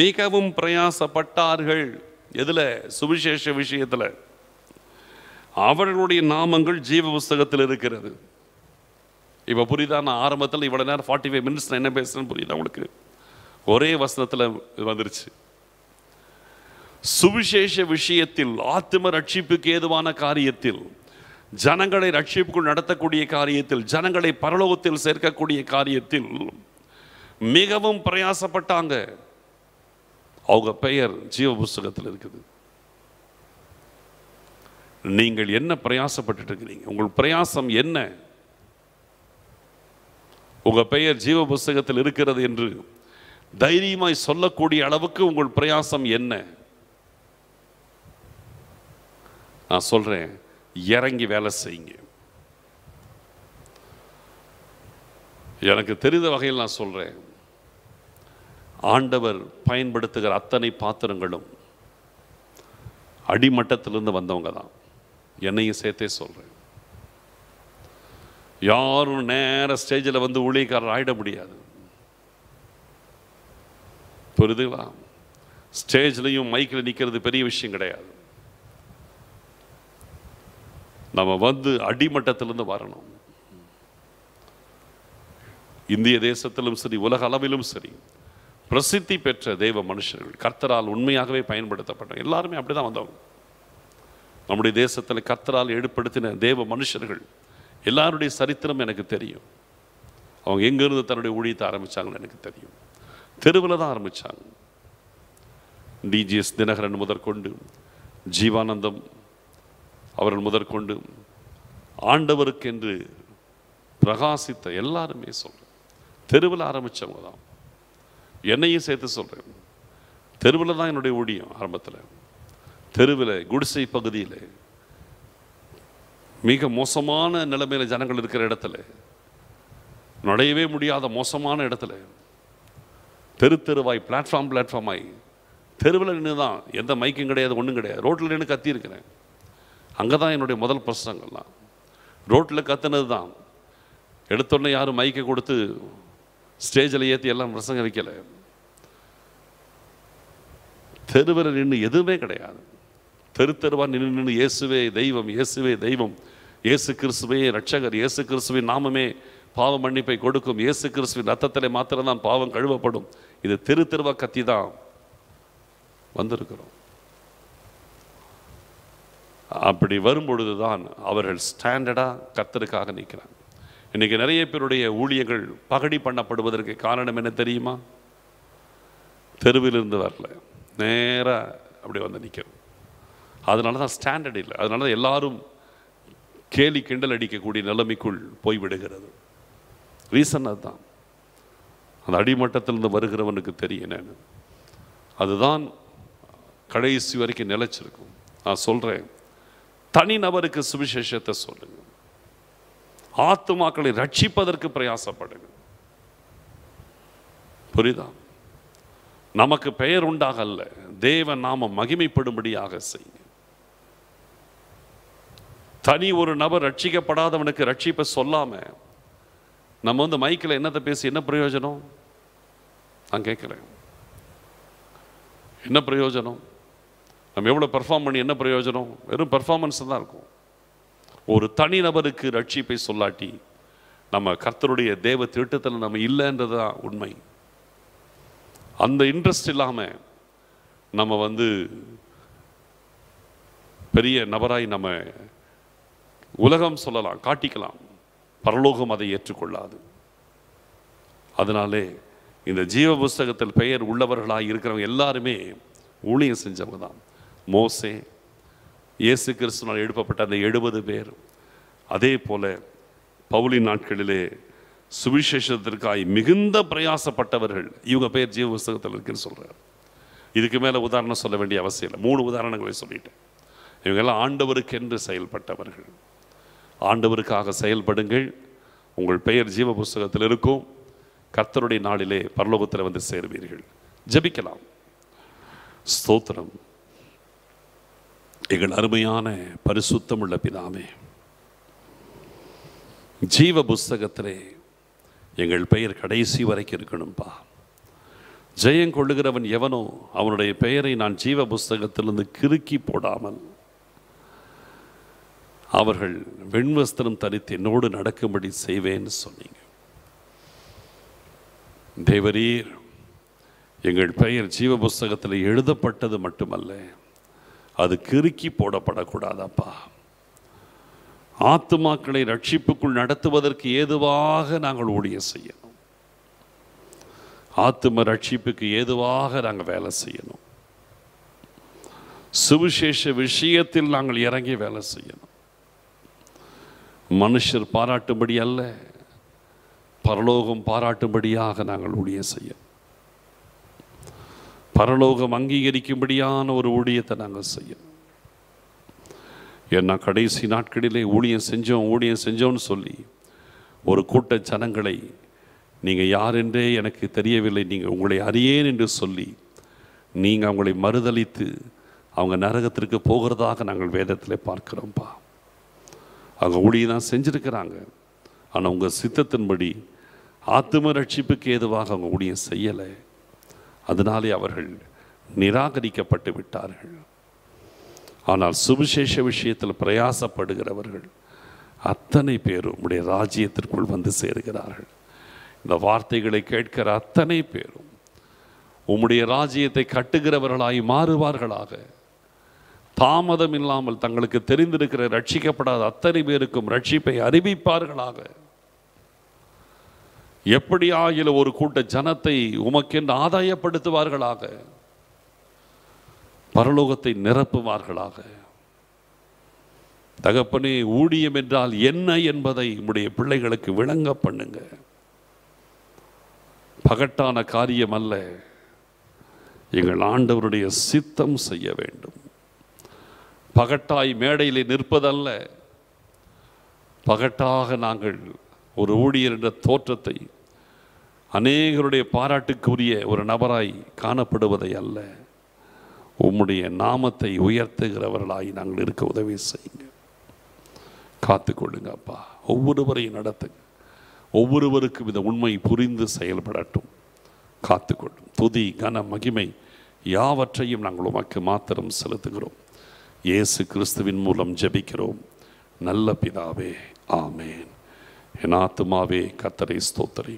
மிகவும் பிரயாசப்பட்டார்கள் எதில் சுவிசேஷ விஷயத்தில் அவர்களுடைய நாமங்கள் ஜீவ புஸ்தகத்தில் இருக்கிறது இப்போ புரியுதா நான் ஆரம்பத்தில் இவ்வளோ நேரம் ஃபார்ட்டி ஃபைவ் மினிட்ஸ் நான் என்ன பேசுகிறேன்னு புரியுதா உங்களுக்கு ஒரே வசனத்தில் வந்துருச்சு சுவிசேஷ விஷயத்தில் ஆத்தும ரட்சிப்புக்கு ஏதுவான காரியத்தில் ஜனங்களை ரட்சிப்புக்குள் நடத்தக்கூடிய காரியத்தில் ஜனங்களை பரலோகத்தில் சேர்க்கக்கூடிய காரியத்தில் மிகவும் பிரயாசப்பட்டாங்க அவங்க பெயர் ஜீவ புஸ்தகத்தில் இருக்குது நீங்கள் என்ன பிரயாசப்பட்டு இருக்கிறீங்க உங்கள் பிரயாசம் என்ன உங்கள் பெயர் ஜீவ புஸ்தகத்தில் இருக்கிறது என்று தைரியமாய் சொல்லக்கூடிய அளவுக்கு உங்கள் பிரயாசம் என்ன நான் சொல்கிறேன் இறங்கி வேலை செய்யுங்க எனக்கு தெரிந்த வகையில் நான் சொல்கிறேன் ஆண்டவர் பயன்படுத்துகிற அத்தனை பாத்திரங்களும் அடிமட்டத்திலிருந்து வந்தவங்க தான் என்னையும் சேர்த்தே சொல்கிறேன் யாரும் நேர ஸ்டேஜில் வந்து ஊழியக்காரர் ஆகிட முடியாது புரிதுங்களா ஸ்டேஜ்லேயும் மைக்கில் நிற்கிறது பெரிய விஷயம் கிடையாது நம்ம வந்து அடிமட்டத்திலிருந்து வரணும் இந்திய தேசத்திலும் சரி உலக அளவிலும் சரி பிரசித்தி பெற்ற தெய்வ மனுஷர்கள் கர்த்தரால் உண்மையாகவே பயன்படுத்தப்பட்ட எல்லாருமே அப்படி தான் வந்தவங்க நம்முடைய தேசத்தில் கர்த்தரால் ஏற்படுத்தின தேவ மனுஷர்கள் எல்லாருடைய சரித்திரம் எனக்கு தெரியும் அவங்க எங்கேருந்து தன்னுடைய ஊழியத்தை ஆரம்பித்தாங்கன்னு எனக்கு தெரியும் தெருவில் தான் ஆரம்பித்தாங்க டிஜிஎஸ் தினகரன் முதற்கொண்டு ஜீவானந்தம் அவர்கள் முதற்கொண்டு ஆண்டவருக்கென்று பிரகாசித்த எல்லாருமே சொல்கிறேன் தெருவில் ஆரம்பித்தவங்க தான் என்னையும் சேர்த்து சொல்கிறேன் தெருவில் தான் என்னுடைய ஊழியம் ஆரம்பத்தில் தெருவில் குடிசை பகுதியில் மிக மோசமான நிலைமையில் ஜனங்கள் இருக்கிற இடத்துல நுழையவே முடியாத மோசமான இடத்துல தெரு தெருவாய் பிளாட்ஃபார்ம் பிளாட்ஃபார்மாய் தெருவில் நின்று தான் எந்த மைக்கும் கிடையாது ஒன்றும் கிடையாது ரோட்டில் நின்று கத்தியிருக்கிறேன் அங்கே தான் என்னுடைய முதல் பிரசங்கம்லாம் ரோட்டில் கத்துனது தான் எடுத்தோடனே யாரும் மைக்கை கொடுத்து ஸ்டேஜில் ஏற்றி எல்லாம் பிரசங்க வைக்கலை தெருவில் நின்று எதுவுமே கிடையாது தெரு தெருவாக நின்று நின்று இயேசுவே தெய்வம் இயேசுவே தெய்வம் இயேசு கிறிஸ்துவே ரட்சகர் இயேசு கிறிஸ்துவின் நாமமே பாவ மன்னிப்பை கொடுக்கும் இயேசு கிறிஸ்துவின் ரத்தத்தில் மாத்திரம்தான் பாவம் கழுவப்படும் இது தெரு தெருவாக கத்தி தான் வந்திருக்கிறோம் அப்படி வரும்பொழுது தான் அவர்கள் ஸ்டாண்டர்டாக கத்தருக்காக நிற்கிறாங்க இன்றைக்கி நிறைய பேருடைய ஊழியர்கள் பகடி பண்ணப்படுவதற்கு காரணம் என்ன தெரியுமா தெருவிலிருந்து வரல நேராக அப்படி வந்து நிற்கிறோம் அதனால தான் ஸ்டாண்டர்ட் இல்லை அதனால தான் எல்லாரும் கேலி கிண்டல் அடிக்கக்கூடிய நிலைமைக்குள் போய்விடுகிறது ரீசன் அதுதான் அந்த அடிமட்டத்திலிருந்து வருகிறவனுக்கு தெரியும் என்னென்னு அதுதான் கடைசி வரைக்கும் நிலச்சிருக்கும் நான் சொல்கிறேன் தனி நபருக்கு சுவிசேஷத்தை சொல்லுங்க ஆத்துமாக்களை ரட்சிப்பதற்கு பிரயாசப்படுங்க புரியுதா நமக்கு பெயர் உண்டாக அல்ல தேவ நாம மகிமைப்படும்படியாக செய்யுங்க தனி ஒரு நபர் ரட்சிக்கப்படாதவனுக்கு ரட்சிப்பை சொல்லாமல் நம்ம வந்து மைக்கில் என்னத்தை பேசி என்ன பிரயோஜனம் நான் கேட்குறேன் என்ன பிரயோஜனம் நம்ம எவ்வளோ பர்ஃபார்ம் பண்ணி என்ன பிரயோஜனம் வெறும் பர்ஃபார்மன்ஸ் தான் இருக்கும் ஒரு தனி நபருக்கு ரட்சிப்பை சொல்லாட்டி நம்ம கர்த்தருடைய தேவ திட்டத்தில் நம்ம இல்லைன்றது தான் உண்மை அந்த இன்ட்ரெஸ்ட் இல்லாமல் நம்ம வந்து பெரிய நபராய் நம்ம உலகம் சொல்லலாம் காட்டிக்கலாம் பரலோகம் அதை ஏற்றுக்கொள்ளாது அதனாலே இந்த ஜீவ புஸ்தகத்தில் பெயர் உள்ளவர்களாக இருக்கிறவங்க எல்லாருமே ஊழியம் செஞ்சவங்க தான் மோசே இயேசு கிறிஸ்துனால் எழுப்பப்பட்ட அந்த எழுபது பேர் அதே போல பவுலின் நாட்களிலே சுவிசேஷத்திற்காய் மிகுந்த பிரயாசப்பட்டவர்கள் இவங்க பேர் ஜீவ புஸ்தகத்தில் இருக்குன்னு சொல்கிறார் இதுக்கு மேலே உதாரணம் சொல்ல வேண்டிய அவசியம் இல்லை மூணு உதாரணங்களை சொல்லிட்டேன் இவங்கெல்லாம் ஆண்டவருக்கென்று செயல்பட்டவர்கள் ஆண்டவருக்காக செயல்படுங்கள் உங்கள் பெயர் ஜீவ புஸ்தகத்தில் இருக்கும் கர்த்தருடைய நாளிலே பரலோகத்தில் வந்து சேருவீர்கள் ஜபிக்கலாம் ஸ்தோத்திரம் எங்கள் அருமையான பரிசுத்தமுள்ள பிதாமே ஜீவ புஸ்தகத்திலே எங்கள் பெயர் கடைசி வரைக்கும் இருக்கணும்பா ஜெயம் கொள்ளுகிறவன் எவனோ அவனுடைய பெயரை நான் ஜீவ புஸ்தகத்திலிருந்து கிறுக்கி போடாமல் அவர்கள் வெண்வஸ்திரம் தரித்து என்னோடு நடக்கும்படி செய்வேன்னு சொன்னீங்க தேவரீர் எங்கள் பெயர் ஜீவ புஸ்தகத்தில் எழுதப்பட்டது மட்டுமல்ல அது கிறுக்கி போடப்படக்கூடாதப்பா ஆத்துமாக்களை ரட்சிப்புக்குள் நடத்துவதற்கு ஏதுவாக நாங்கள் ஊழியம் செய்யணும் ஆத்தும ரட்சிப்புக்கு ஏதுவாக நாங்கள் வேலை செய்யணும் சுவிசேஷ விஷயத்தில் நாங்கள் இறங்கி வேலை செய்யணும் மனுஷர் பாராட்டும்படி அல்ல பரலோகம் பாராட்டும்படியாக நாங்கள் ஊழிய செய்யணும் பரலோகம் அங்கீகரிக்கும்படியான ஒரு ஊழியத்தை நாங்கள் செய்யணும் ஏன்னா கடைசி நாட்களிலே ஊழியம் செஞ்சோம் ஊழியம் செஞ்சோம்னு சொல்லி ஒரு கூட்ட ஜனங்களை நீங்கள் யார் என்றே எனக்கு தெரியவில்லை நீங்கள் உங்களை அறியேன் என்று சொல்லி நீங்கள் அவங்களை மறுதளித்து அவங்க நரகத்திற்கு போகிறதாக நாங்கள் வேதத்தில் பார்க்குறோம்ப்பா அவங்க ஊழியம் தான் செஞ்சுருக்கிறாங்க ஆனால் உங்கள் சித்தத்தின்படி ஆத்தும ரட்சிப்புக்கு ஏதுவாக அவங்க ஊழியம் செய்யலை அதனாலே அவர்கள் நிராகரிக்கப்பட்டு விட்டார்கள் ஆனால் சுவிசேஷ விஷயத்தில் பிரயாசப்படுகிறவர்கள் அத்தனை பேரும் நம்முடைய ராஜ்யத்திற்குள் வந்து சேருகிறார்கள் இந்த வார்த்தைகளை கேட்கிற அத்தனை பேரும் உம்முடைய ராஜ்யத்தை கட்டுகிறவர்களாய் மாறுவார்களாக தாமதம் இல்லாமல் தங்களுக்கு தெரிந்திருக்கிற ரட்சிக்கப்படாத அத்தனை பேருக்கும் ரட்சிப்பை அறிவிப்பார்களாக எப்படியாகில ஒரு கூட்ட ஜனத்தை உமக்கென்று ஆதாயப்படுத்துவார்களாக பரலோகத்தை நிரப்புவார்களாக தகப்பனே ஊழியம் என்றால் என்ன என்பதை உம்முடைய பிள்ளைகளுக்கு விளங்க பண்ணுங்க பகட்டான காரியம் அல்ல எங்கள் ஆண்டவருடைய சித்தம் செய்ய வேண்டும் பகட்டாய் மேடையில் நிற்பதல்ல பகட்டாக நாங்கள் ஒரு ஊழியர் என்ற தோற்றத்தை அநேகருடைய பாராட்டுக்குரிய ஒரு நபராய் காணப்படுவதை அல்ல உம்முடைய நாமத்தை உயர்த்துகிறவர்களாய் நாங்கள் இருக்க உதவி செய்யுங்க காத்து கொள்ளுங்க அப்பா ஒவ்வொருவரையும் நடத்துங்க ஒவ்வொருவருக்கும் இந்த உண்மை புரிந்து செயல்படட்டும் காத்துக்கொள்ளும் துதி கன மகிமை யாவற்றையும் நாங்கள் உமக்கு மாத்திரம் செலுத்துகிறோம் இயேசு கிறிஸ்துவின் மூலம் ஜபிக்கிறோம் நல்ல பிதாவே ஆமேன் என் ஆத்துமாவே கத்தரை ஸ்தோத்தரி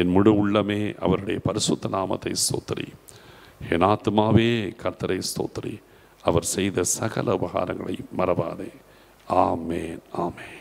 என் முழு உள்ளமே அவருடைய பரிசுத்த நாமத்தை ஸ்தோத்தரி என் ஆத்துமாவே கத்தரை ஸ்தோத்தரி அவர் செய்த சகல உபகாரங்களை மறவாதே ஆமேன் ஆமேன்